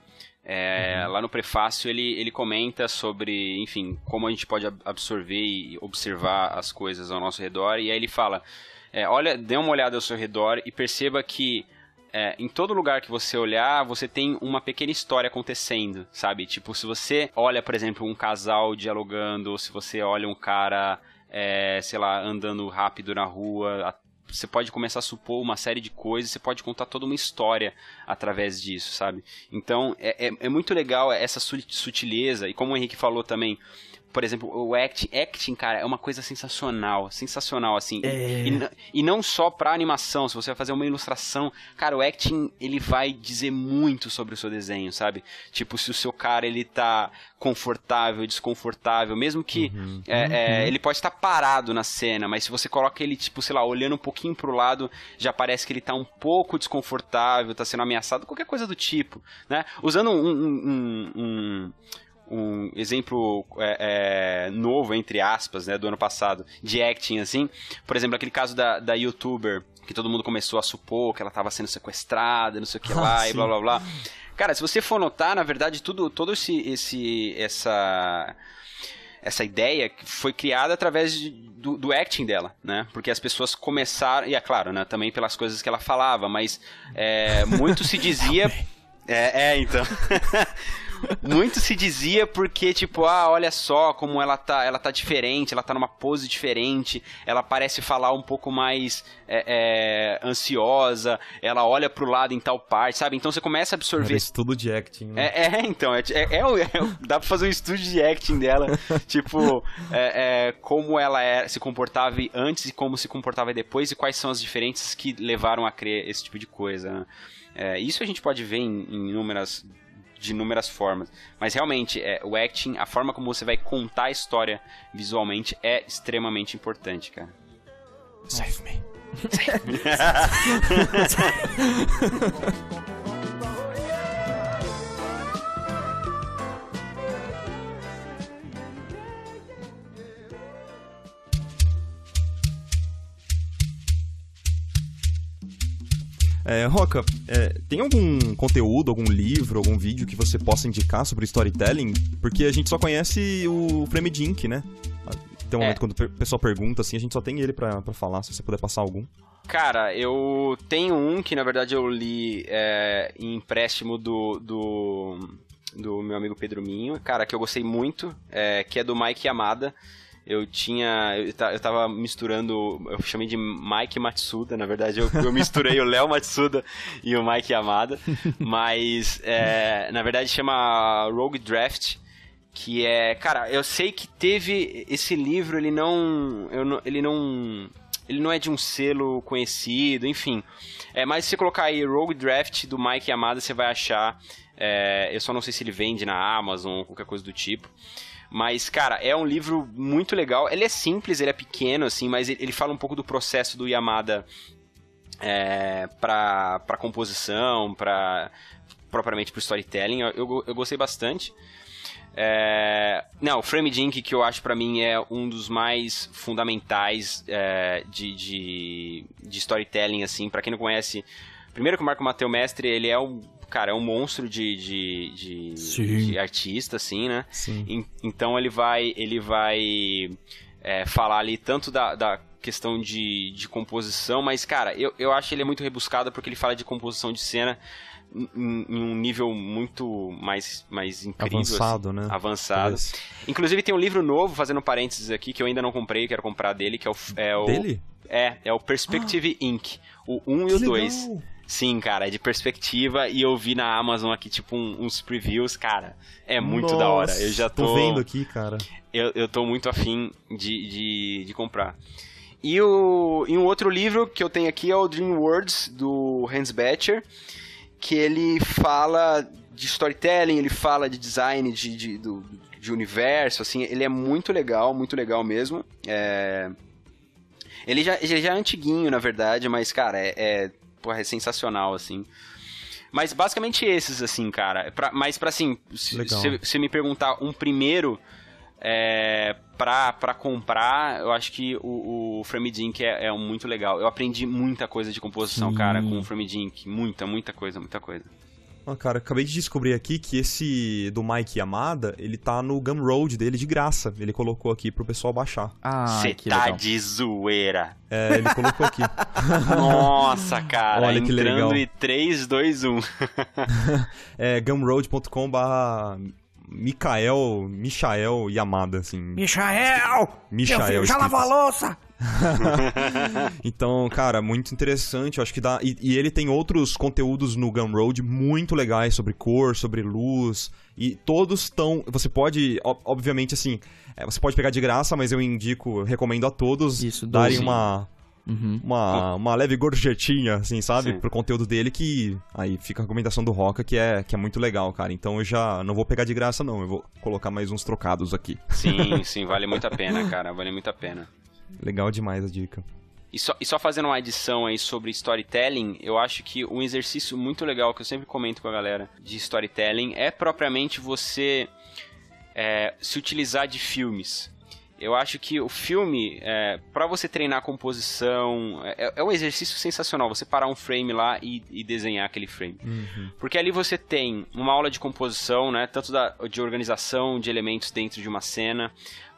é, uhum. Lá no prefácio ele, ele comenta sobre, enfim, como a gente pode absorver e observar as coisas ao nosso redor, e aí ele fala: é, olha, dê uma olhada ao seu redor e perceba que é, em todo lugar que você olhar, você tem uma pequena história acontecendo, sabe? Tipo, se você olha, por exemplo, um casal dialogando, ou se você olha um cara, é, sei lá, andando rápido na rua, você pode começar a supor uma série de coisas, você pode contar toda uma história através disso, sabe? Então, é, é, é muito legal essa sutileza, e como o Henrique falou também, por exemplo, o act, acting, cara, é uma coisa sensacional, sensacional, assim. É... E, e, não só pra animação, se você vai fazer uma ilustração, cara, o acting, ele vai dizer muito sobre o seu desenho, sabe? Tipo, se o seu cara, ele tá confortável, desconfortável, mesmo que uhum. É, é, uhum. ele pode estar tá parado na cena, mas se você coloca ele, tipo, sei lá, olhando um pouquinho pro lado, já parece que ele tá um pouco desconfortável, tá sendo ameaçado, qualquer coisa do tipo, né? Usando um, um, um, um um exemplo é, é, novo, entre aspas, né, do ano passado, de acting, assim. Por exemplo, aquele caso da, da youtuber, que todo mundo começou a supor que ela estava sendo sequestrada, não sei o que ah, lá, ah, e blá blá blá. Cara, se você for notar, na verdade, tudo, todo esse, esse essa essa ideia foi criada através de, do, do, acting dela, né? Porque as pessoas começaram, e é claro, né? Também pelas coisas que ela falava, mas é, muito se (laughs) dizia É, é, então. (laughs) muito se dizia porque, tipo, ah, olha só como ela tá, ela tá diferente, ela tá numa pose diferente, ela parece falar um pouco mais é, é, ansiosa, ela olha pro lado em tal parte, sabe? Então você começa a absorver. Era estudo de acting, né? É, é então, é, é, é, é dá pra fazer um estudo de acting dela, (laughs) tipo, como ela era, se comportava antes e como se comportava depois e quais são as diferenças que levaram a crer esse tipo de coisa, né? É, isso a gente pode ver em, em inúmeras de inúmeras formas. Mas realmente, é, o acting, a forma como você vai contar a história visualmente é extremamente importante, cara. Save me. Save me. É, Roca, é, tem algum conteúdo, algum livro, algum vídeo que você possa indicar sobre storytelling? Porque a gente só conhece o Frame Dink, né? Tem um é. momento quando o pessoal pergunta, assim, a gente só tem ele para falar, se você puder passar algum. Cara, eu tenho um que, na verdade, eu li é, em empréstimo do, do, do, meu amigo Pedro Minho, cara, que eu gostei muito, é, que é do Mike Yamada, eu tinha. Eu, tava misturando. Eu chamei de Mike Matsuda, na verdade. Eu, eu misturei o Léo Matsuda e o Mike Yamada. (laughs) Mas, é, na verdade, chama Rogue Draft. Que é. Cara, eu sei que teve. Esse livro, ele não. Eu, ele não. Ele não é de um selo conhecido, enfim. É, mas se você colocar aí Rogue Draft do Mike Yamada, você vai achar. É, eu só não sei se ele vende na Amazon ou qualquer coisa do tipo. Mas, cara, é um livro muito legal. Ele é simples, ele é pequeno, assim, mas ele fala um pouco do processo do Yamada é, pra, pra composição, pra, propriamente pro storytelling. Eu, eu, eu gostei bastante. É, não, o Frame Jink, que eu acho para mim é um dos mais fundamentais é, de, de, de, storytelling, assim, para quem não conhece. Primeiro que o Marco Mateu Mestre, ele é um cara, é um monstro de, de, de, de artista, assim, né? Sim. então ele vai, ele vai é, falar ali tanto da, da questão de, de composição, mas, cara, eu, eu acho ele é muito rebuscado porque ele fala de composição de cena em, um nível muito mais, mais incrível. Assim. Avançado, assim, né? Avançado. Inclusive tem um livro novo, fazendo parênteses aqui, que eu ainda não comprei, quero comprar dele, que é o... É o dele? É, é o Perspective ah, (gasps) Inc. O 1 um e o 2. Sim, cara, é de perspectiva e eu vi na Amazon aqui, tipo, um, uns previews, cara. É muito Nossa, da hora. Eu já tô. Tô vendo aqui, cara. Eu, eu tô muito afim de, de, de comprar. E, o, e um outro livro que eu tenho aqui é o Dream Words, do Hans Becher, que ele fala de storytelling, ele fala de design de, de, do, de universo, assim, ele é muito legal, muito legal mesmo. É... Ele já, ele já é antiguinho, na verdade, mas, cara, é, é porra, é sensacional, assim. Mas basicamente esses, assim, cara. Pra, mas pra, assim, se você me perguntar um primeiro é, pra, pra comprar, eu acho que o, o Frame Dink é, é, muito legal. Eu aprendi muita coisa de composição, Sim. cara, com o Frame Dink. Muita, muita coisa, muita coisa. Ah, cara, acabei de descobrir aqui que esse do Mike Yamada, ele tá no Gumroad dele de graça. Ele colocou aqui pro pessoal baixar. Ah, Você tá legal. de zoeira. É, ele colocou aqui. (laughs) Nossa, cara. Olha que legal. Entrando em 3, 2, 1. é gumroad.com barra Micael, Michael Yamada, assim. Michael! Michael! Meu já lavou a louça! (laughs) então, cara, muito interessante. Eu acho que dá. E, e, ele tem outros conteúdos no Gumroad muito legais sobre cor, sobre luz. E todos estão. Você pode, obviamente, assim. É, você pode pegar de graça, mas eu indico, recomendo a todos Isso, darem uma. Uhum. Uma, uma leve gorjetinha, assim, sabe? Sim. Pro conteúdo dele, que aí fica a recomendação do Roca, que é, que é muito legal, cara. Então eu já não vou pegar de graça, não. Eu vou colocar mais uns trocados aqui. Sim, (laughs) sim, vale muito a pena, cara. Vale muito a pena. Legal demais a dica. E só, e só, fazendo uma adição aí sobre storytelling, eu acho que um exercício muito legal que eu sempre comento com a galera de storytelling é propriamente você é, se utilizar de filmes. Eu acho que o filme, é, para você treinar a composição, é, é, é, um exercício sensacional. Você parar um frame lá e, e desenhar aquele frame. Uhum. Porque ali você tem uma aula de composição, né? Tanto da, de organização de elementos dentro de uma cena,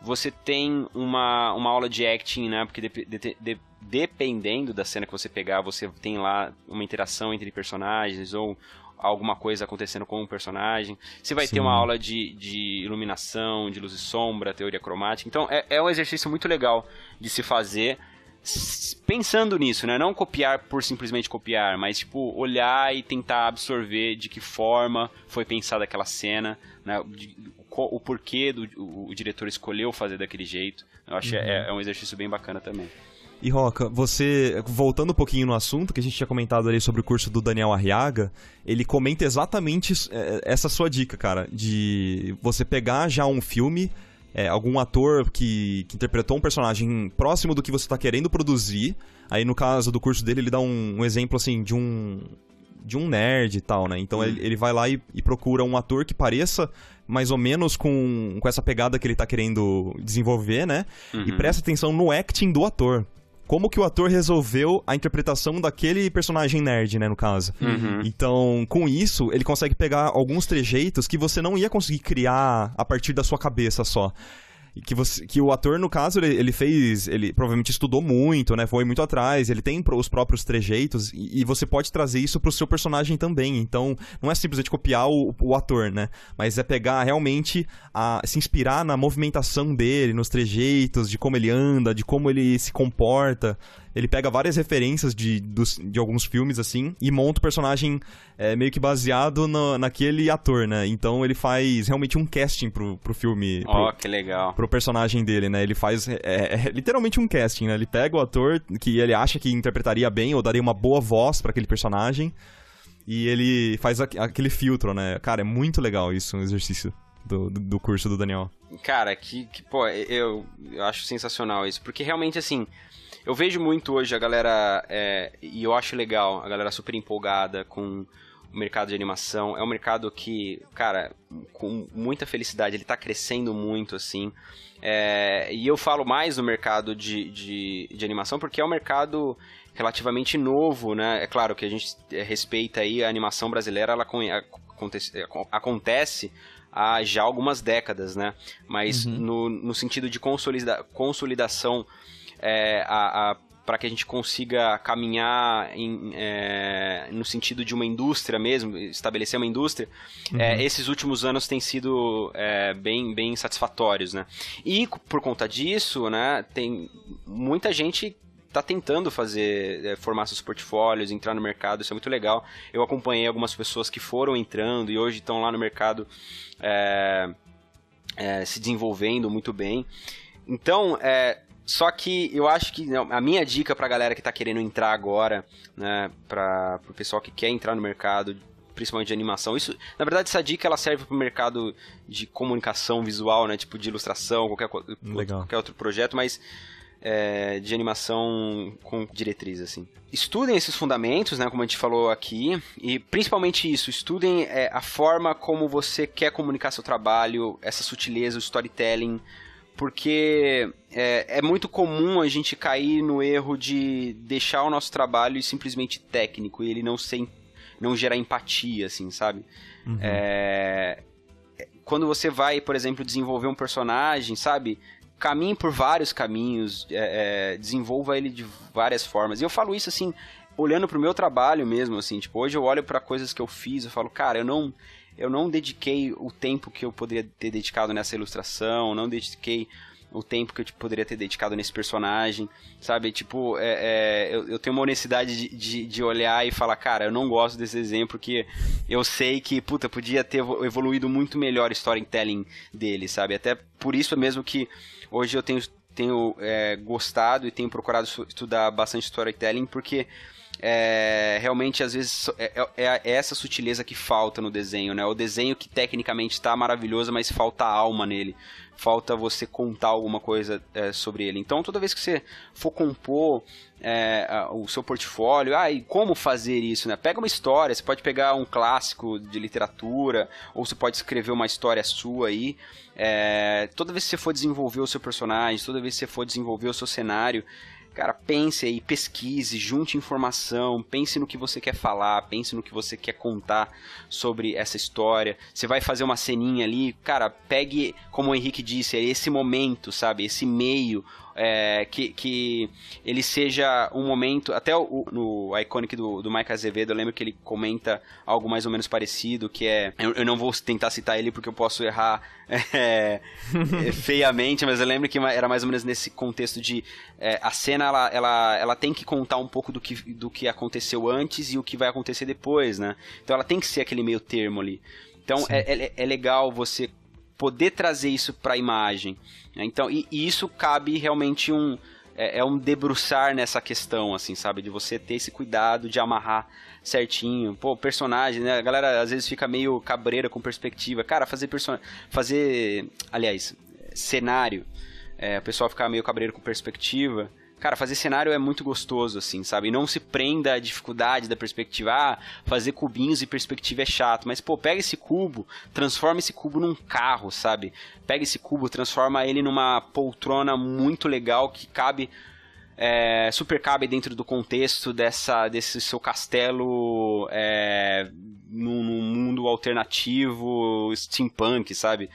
você tem uma, uma aula de acting, né? Porque de, de, de, dependendo da cena que você pegar, você tem lá uma interação entre personagens ou alguma coisa acontecendo com o um personagem. Você vai Sim. ter uma aula de, de iluminação, de luz e sombra, teoria cromática. Então é, é um exercício muito legal de se fazer pensando nisso, né? Não copiar por simplesmente copiar, mas tipo olhar e tentar absorver de que forma foi pensada aquela cena, né? De, o porquê do o, o, diretor escolheu fazer daquele jeito. Eu acho é, uhum. que é, é um exercício bem bacana também. E Roca, você, voltando um pouquinho no assunto, que a gente tinha comentado ali sobre o curso do Daniel Arriaga, ele comenta exatamente é, essa sua dica, cara, de você pegar já um filme, é, algum ator que, que interpretou um personagem próximo do que você está querendo produzir, aí no caso do curso dele, ele dá um, um exemplo, assim, de um, de um nerd e tal, né? Então hum. ele, uhum. ele vai lá e, e, procura um ator que pareça mais ou menos com, com essa pegada que ele tá querendo desenvolver, né? Uhum. E presta atenção no acting do ator como que o ator resolveu a interpretação daquele personagem nerd, né, no caso. Uhum. Então, com isso, ele consegue pegar alguns trejeitos que você não ia conseguir criar a partir da sua cabeça só que, você, que o ator, no caso, ele, ele, fez. Ele provavelmente estudou muito, né? Foi muito atrás, ele tem os próprios trejeitos, e, e você pode trazer isso pro seu personagem também. Então, não é simplesmente copiar o, o ator, né? Mas é pegar realmente a, se inspirar na movimentação dele, nos trejeitos, de como ele anda, de como ele se comporta ele pega várias referências de, dos, de alguns filmes, assim, e monta o personagem é, meio que baseado no, naquele ator, né? Então ele faz realmente um casting pro, pro filme. Ó, oh, que legal. Pro personagem dele, né? Ele faz é, é, é, literalmente um casting, né? Ele pega o ator que ele acha que interpretaria bem ou daria uma boa voz para aquele personagem. E ele faz a, aquele filtro, né? Cara, é muito legal isso, um exercício do, do, do curso do Daniel. Cara, que, que pô, eu, eu acho sensacional isso. Porque realmente, assim, eu vejo muito hoje a galera, é, e eu acho legal, a galera super empolgada com o mercado de animação. É um mercado que, cara, com muita felicidade, ele está crescendo muito, assim. É, e eu falo mais do mercado de, de, de, animação porque é um mercado relativamente novo, né? É claro que a gente é, respeita aí a animação brasileira, ela acontece, é, acontece há já algumas décadas, né? Mas uhum. no, no sentido de consolida, consolidação é, a, a para que a gente consiga caminhar em, é, no sentido de uma indústria mesmo, estabelecer uma indústria, é, uhum. é, esses últimos anos têm sido é, bem, bem satisfatórios, né? E por conta disso, né, tem muita gente está tentando fazer, é, formar seus portfólios, entrar no mercado, isso é muito legal. Eu acompanhei algumas pessoas que foram entrando e hoje estão lá no mercado é, é, se desenvolvendo muito bem. Então, é, só que eu acho que a minha dica pra galera que tá querendo entrar agora, né, pra, pro pessoal que quer entrar no mercado, principalmente de animação, isso, na verdade, essa dica ela serve pro mercado de comunicação visual, né, tipo de ilustração, qualquer, Legal. qualquer outro projeto, mas é, de animação com diretriz, assim. Estudem esses fundamentos, né, como a gente falou aqui, e principalmente isso, estudem é, a forma como você quer comunicar seu trabalho, essa sutileza, o storytelling, porque é, é, muito comum a gente cair no erro de deixar o nosso trabalho simplesmente técnico e ele não ser, não gerar empatia, assim, sabe? Uhum. É, quando você vai, por exemplo, desenvolver um personagem, sabe? Caminhe por vários caminhos, é, é desenvolva ele de várias formas. E eu falo isso assim, olhando pro meu trabalho mesmo, assim, tipo, hoje eu olho para coisas que eu fiz, eu falo, cara, eu não eu não dediquei o tempo que eu poderia ter dedicado nessa ilustração, não dediquei o tempo que eu tipo, poderia ter dedicado nesse personagem, sabe? Tipo, é, é, eu, eu, tenho uma honestidade de, de, de, olhar e falar, cara, eu não gosto desse exemplo porque eu sei que, puta, podia ter evoluído muito melhor o storytelling dele, sabe? Até por isso mesmo que hoje eu tenho, tenho é, gostado e tenho procurado estudar bastante storytelling, porque é, realmente às vezes é, é, é, é, essa sutileza que falta no desenho, né? O desenho que tecnicamente está maravilhoso, mas falta alma nele, falta você contar alguma coisa é, sobre ele. Então, toda vez que você for compor é, o seu portfólio, ah, e como fazer isso, né? Pega uma história, você pode pegar um clássico de literatura, ou você pode escrever uma história sua aí. toda vez que você for desenvolver o seu personagem, toda vez que você for desenvolver o seu cenário, Cara, pense aí, pesquise, junte informação, pense no que você quer falar, pense no que você quer contar sobre essa história. Você vai fazer uma ceninha ali, cara, pegue, como o Henrique disse, esse momento, sabe? Esse meio é, que, que ele seja um momento. Até o, no Iconic do, do Mike Azevedo, eu lembro que ele comenta algo mais ou menos parecido, que é. Eu, eu não vou tentar citar ele porque eu posso errar (laughs) é, é, feiamente, mas eu lembro que era mais ou menos nesse contexto de é, a cena ela, ela, ela tem que contar um pouco do que, do que aconteceu antes e o que vai acontecer depois, né? Então ela tem que ser aquele meio termo ali. Então é, é, é legal você poder trazer isso para a imagem. Né? Então, e, e, isso cabe realmente um é, é, um debruçar nessa questão, assim, sabe, de você ter esse cuidado de amarrar certinho. Pô, personagem, né? A galera às vezes fica meio cabreira com perspectiva. Cara, fazer personagem, fazer, aliás, cenário, é, o pessoal fica meio cabreiro com perspectiva. Cara, fazer cenário é muito gostoso, assim, sabe? E não se prenda à dificuldade da perspectiva. Ah, fazer cubinhos e perspectiva é chato. Mas, pô, pega esse cubo, transforma esse cubo num carro, sabe? Pega esse cubo, transforma ele numa poltrona muito legal que cabe é, super cabe dentro do contexto dessa, desse seu castelo é, num, num mundo alternativo, steampunk, sabe?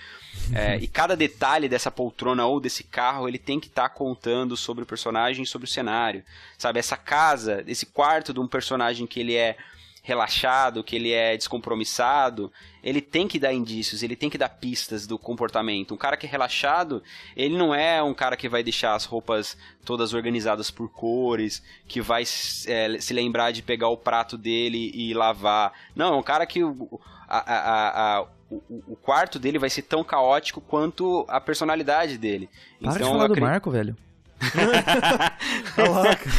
É, e cada detalhe dessa poltrona ou desse carro, ele tem que estar tá contando sobre o personagem, sobre o cenário, sabe? Essa casa, esse quarto de um personagem que ele é relaxado, que ele é descompromissado, ele tem que dar indícios, ele tem que dar pistas do comportamento. Um cara que é relaxado, ele não é um cara que vai deixar as roupas todas organizadas por cores, que vai é, se lembrar de pegar o prato dele e lavar. Não, é um cara que. A, a, a, o, o, quarto dele vai ser tão caótico quanto a personalidade dele. Para então, de falar do Marco, velho. Tá Caraca.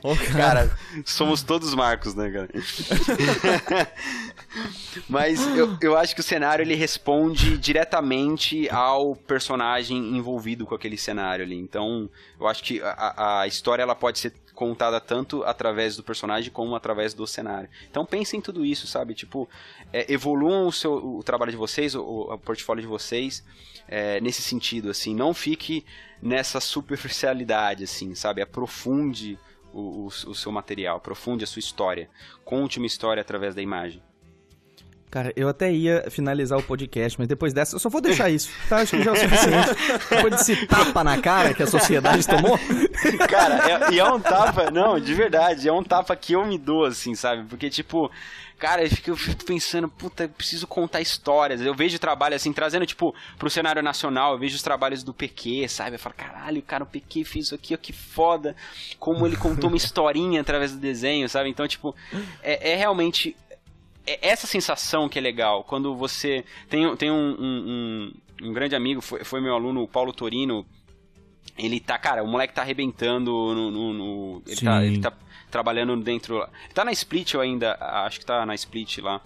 cara. cara. somos todos Marcos, né, cara? (laughs) Mas eu, eu acho que o cenário ele responde diretamente ao personagem envolvido com aquele cenário ali. Então, eu acho que a, a história ela pode ser contada tanto através do personagem como através do cenário. Então pensem em tudo isso, sabe? Tipo, é, evoluam o, seu, o trabalho de vocês, o, o portfólio de vocês é, nesse sentido, assim. Não fique nessa superficialidade, assim, sabe? Aprofunde o, o, o seu material, aprofunde a sua história. Conte uma história através da imagem. Cara, eu até ia finalizar o podcast, mas depois dessa eu só vou deixar isso, tá? Acho que já é o suficiente. depois desse tapa na cara que a sociedade tomou. Cara, é, e é, é, um tapa, não, de verdade, é um tapa que eu me dou, assim, sabe? Porque, tipo, cara, eu fico, eu fico pensando, puta, eu preciso contar histórias. Eu vejo trabalho, assim, trazendo, tipo, pro cenário nacional, eu vejo os trabalhos do PQ, sabe? Eu falo, caralho, cara, o PQ fez isso aqui, ó, que foda. Como ele contou uma historinha através do desenho, sabe? Então, tipo, é, é realmente é essa sensação que é legal, quando você. Tem, tem um, um, um, um grande amigo, foi, foi meu aluno, o Paulo Torino. Ele tá, cara, o moleque tá arrebentando no. no, no ele, tá, ele, tá, trabalhando dentro. Tá na Split ainda, acho que tá na Split lá.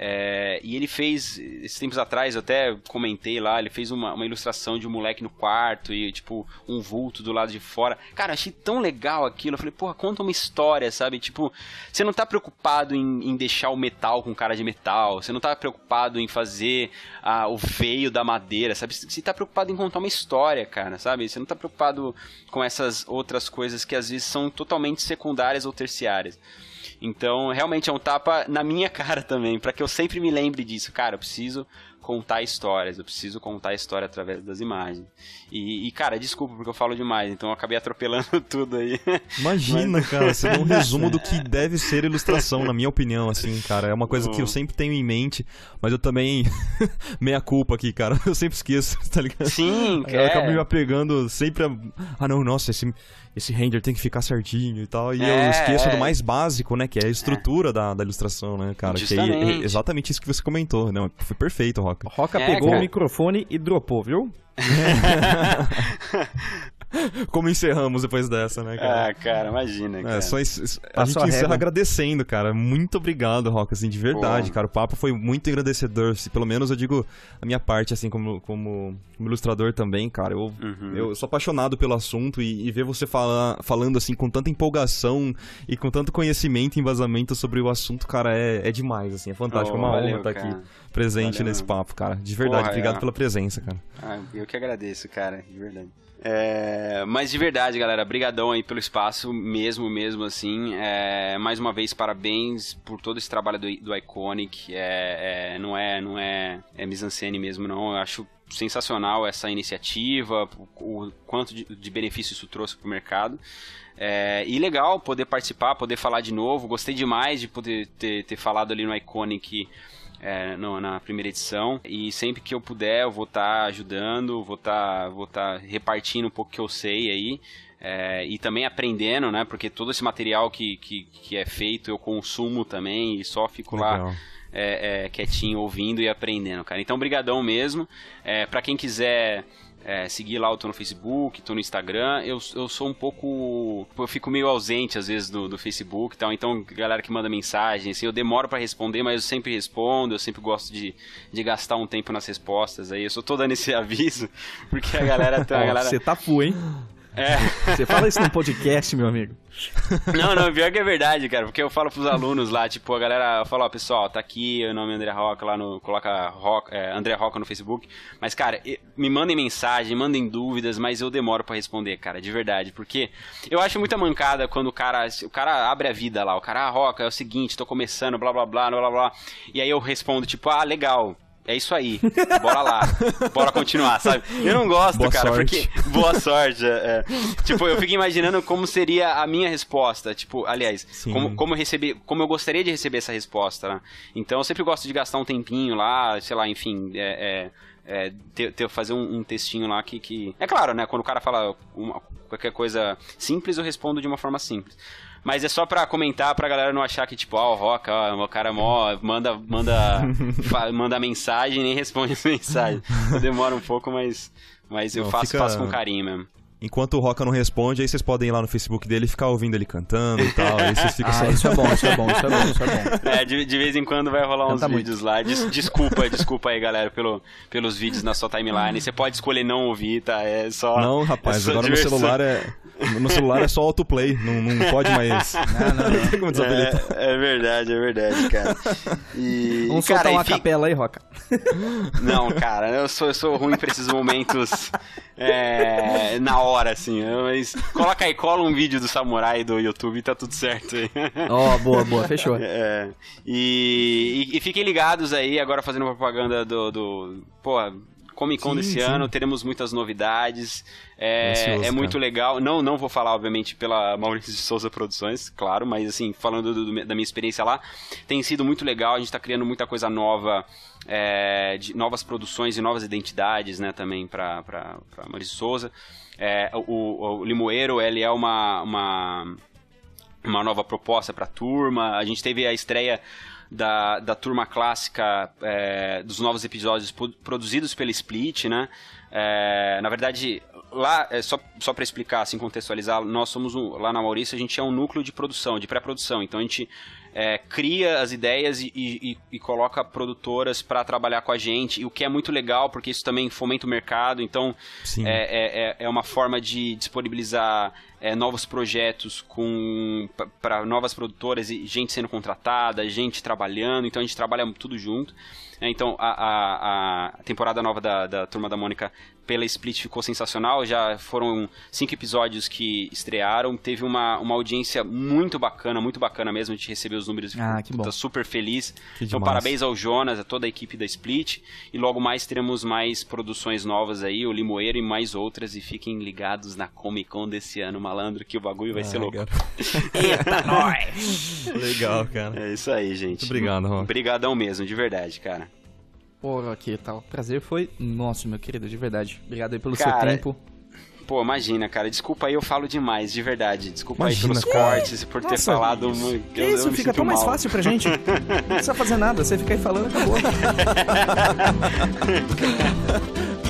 É, e ele fez, esses tempos atrás, eu até comentei lá, ele fez uma, uma, ilustração de um moleque no quarto e, tipo, um vulto do lado de fora. Cara, achei tão legal aquilo. Eu falei, porra, conta uma história, sabe? Tipo, você não tá preocupado em, em deixar o metal com cara de metal, você não tá preocupado em fazer ah, o veio da madeira, sabe? Você tá preocupado em contar uma história, cara, sabe? Você não tá preocupado com essas outras coisas que às vezes são totalmente secundárias ou terciárias. Então, realmente é um tapa na minha (laughs) cara também, para que eu sempre me lembre disso. Cara, eu preciso contar histórias, eu preciso contar a história através das imagens. E, e, cara, desculpa porque eu falo demais, então eu acabei atropelando (laughs) tudo aí. Imagina, Mas... cara, você deu um (laughs) resumo do que deve ser ilustração, na minha opinião, assim, cara. É uma coisa que eu sempre tenho em mente, mas eu também. meia culpa aqui, cara. Eu sempre esqueço, tá ligado? Sim, cara. Eu é. acabo me apegando sempre a. Ah, não, nossa, esse, esse render tem que ficar certinho e tal. E é, eu esqueço é. do mais básico, né? Que é a é. estrutura é. Da, da ilustração, né, cara? Que é exatamente isso que você comentou. Não, né, foi perfeito, Roca. Roca é, pegou cara. o microfone e dropou, viu? (laughs) (laughs) (laughs) Como encerramos depois dessa, né, cara? Ah, cara, imagina, é, cara. É, só, isso, a gente encerra agradecendo, cara. Muito obrigado, Rock, assim, de verdade, Pô. cara. O papo foi muito agradecedor. Se, pelo menos eu digo a minha parte, assim, como, como, como ilustrador também, cara. Eu, uhum. eu sou apaixonado pelo assunto e, e ver você falar, falando, assim, com tanta empolgação e com tanto conhecimento e embasamento sobre o assunto, cara, é, é demais, assim. É fantástico. Oh, é uma valeu, honra estar tá cara. aqui presente valeu, nesse papo, cara. De verdade, obrigado é. pela presença, cara. Ah, eu que agradeço, cara, de verdade. É, mas de verdade, galera, brigadão aí pelo espaço, mesmo, mesmo assim. É, mais uma vez, parabéns por todo esse trabalho do, do Iconic. É, é não é, não é, é mise-en-scène mesmo, não. Eu acho sensacional essa iniciativa, o, o quanto de, de, benefício isso trouxe para o mercado. É, e legal poder participar, poder falar de novo. Gostei demais de poder ter, ter falado ali no Iconic é, no, na primeira edição. E sempre que eu puder, eu vou estar tá ajudando, vou estar tá, vou tá repartindo um pouco que eu sei aí. É, e também aprendendo, né? Porque todo esse material que, que, que é feito eu consumo também e só fico Legal. lá é, é, quietinho ouvindo e aprendendo, cara. Então, brigadão mesmo. É, para quem quiser é, seguir lá, eu tô no Facebook, tô no Instagram. Eu, eu sou um pouco. Eu fico meio ausente às vezes do, do Facebook e tal. Então, galera que manda mensagem, assim, eu demoro para responder, mas eu sempre respondo, eu sempre gosto de, de gastar um tempo nas respostas aí. Eu só tô dando esse (laughs) aviso, porque a galera tá. galera... Você tá full, hein? É. Você fala isso no podcast, meu amigo. Não, não, pior que é verdade, cara, porque eu falo pros alunos lá, tipo, a galera fala, ó, pessoal, tá aqui, o nome é André Roca lá no. Coloca Roca, é, André Roca no Facebook. Mas, cara, me mandem mensagem, mandem dúvidas, mas eu demoro para responder, cara, de verdade. Porque eu acho muita mancada quando o cara. O cara abre a vida lá, o cara, ah, Roca, é o seguinte, tô começando, blá blá blá, blá blá blá. E aí eu respondo, tipo, ah, legal é isso aí, bora lá, bora continuar, sabe? Eu não gosto, boa cara, sorte. porque. (laughs) Boa sorte. É, é. Tipo, eu fico imaginando como seria a minha resposta. Tipo, aliás, como, como, eu recebi, como eu gostaria de receber essa resposta, né? Então eu sempre gosto de gastar um tempinho lá, sei lá, enfim, é, é... É, ter, ter, fazer um, um, textinho lá que, que. É claro, né? Quando o cara fala uma, qualquer coisa simples, eu respondo de uma forma simples. Mas é só pra comentar pra galera não achar que, tipo, ah, o Roca, ó, o cara mó, manda, manda, (laughs) manda mensagem e nem responde mensagem (laughs) Demora um pouco, mas, mas eu não, faço, fica... faço com carinho mesmo. Enquanto o Roca não responde, aí vocês podem ir lá no Facebook dele e ficar ouvindo ele cantando e tal. Aí vocês (laughs) ficam ah, isso é bom, isso é bom, isso é bom, isso é bom. (laughs) É, de, de vez em quando vai rolar uns Canta vídeos muito. lá. Des, desculpa, desculpa aí, galera, pelo, pelos vídeos na sua timeline. Você pode escolher não ouvir, tá? É só. Não, rapaz, é agora diversão. no celular é. No celular é só autoplay, não, não pode mais. Não, não, não. (laughs) tem como desabilitar. É, é, verdade, é verdade, cara. E, Vamos cara, soltar uma enfim... capela aí, Roca. Não, cara, eu sou, eu sou ruim pra esses momentos é, na hora hora, assim. Né? Mas coloca aí, cola um vídeo do samurai do YouTube e tá tudo certo aí. (laughs) Ó, oh, boa, boa, fechou. (laughs) É, e, e, e, fiquem ligados aí, agora fazendo propaganda do. do porra, Comic Con desse sim. ano, teremos muitas novidades. É, Ansioso, é muito cara. legal. Não, não vou falar, obviamente, pela Maurício de Souza Produções, claro, mas assim, falando do, do, da minha experiência lá, tem sido muito legal. A gente está criando muita coisa nova, é, de novas produções e novas identidades, né, também para Maurício de Souza. É, o, o Limoeiro, ele é uma, uma, uma nova proposta para a turma. A gente teve a estreia da, da turma clássica é, dos novos episódios produzidos pela Split, né? É, na verdade, lá, é, só, só para explicar, assim, contextualizar, nós somos um, lá na Maurício, a gente é um núcleo de produção, de pré-produção. Então a gente é, cria as ideias e, e, e coloca produtoras para trabalhar com a gente, e o que é muito legal, porque isso também fomenta o mercado, então é, é, é, é, uma forma de disponibilizar é, novos projetos com para novas produtoras e gente sendo contratada, gente trabalhando, então a gente trabalha tudo junto. Né? Então, a, a, a temporada nova da, da Turma da Mônica pela Split ficou sensacional. Já foram cinco episódios que estrearam. Teve uma, uma audiência muito bacana, muito bacana mesmo. A gente recebeu os números ah, e tá super feliz. Que então, parabéns ao Jonas, a toda a equipe da Split. E logo mais teremos mais produções novas aí, o Limoeiro e mais outras. E fiquem ligados na Comic Con desse ano, malandro, que o bagulho vai ah, ser louco. (laughs) Eita, Legal, cara. É isso aí, gente. Muito obrigado, Ron. Obrigadão mesmo, de verdade, cara. Poro aqui e tá tal. Prazer foi nosso, meu querido, de verdade. Obrigado aí pelo cara, seu tempo. Pô, imagina, cara. Desculpa aí, eu falo demais, de verdade. Desculpa imagina, aí pelos cortes e por Nossa, ter falado isso. muito. Que eu, isso, eu fica tão mal. mais fácil pra gente. (laughs) Não precisa fazer nada, você fica aí falando, acabou. (laughs)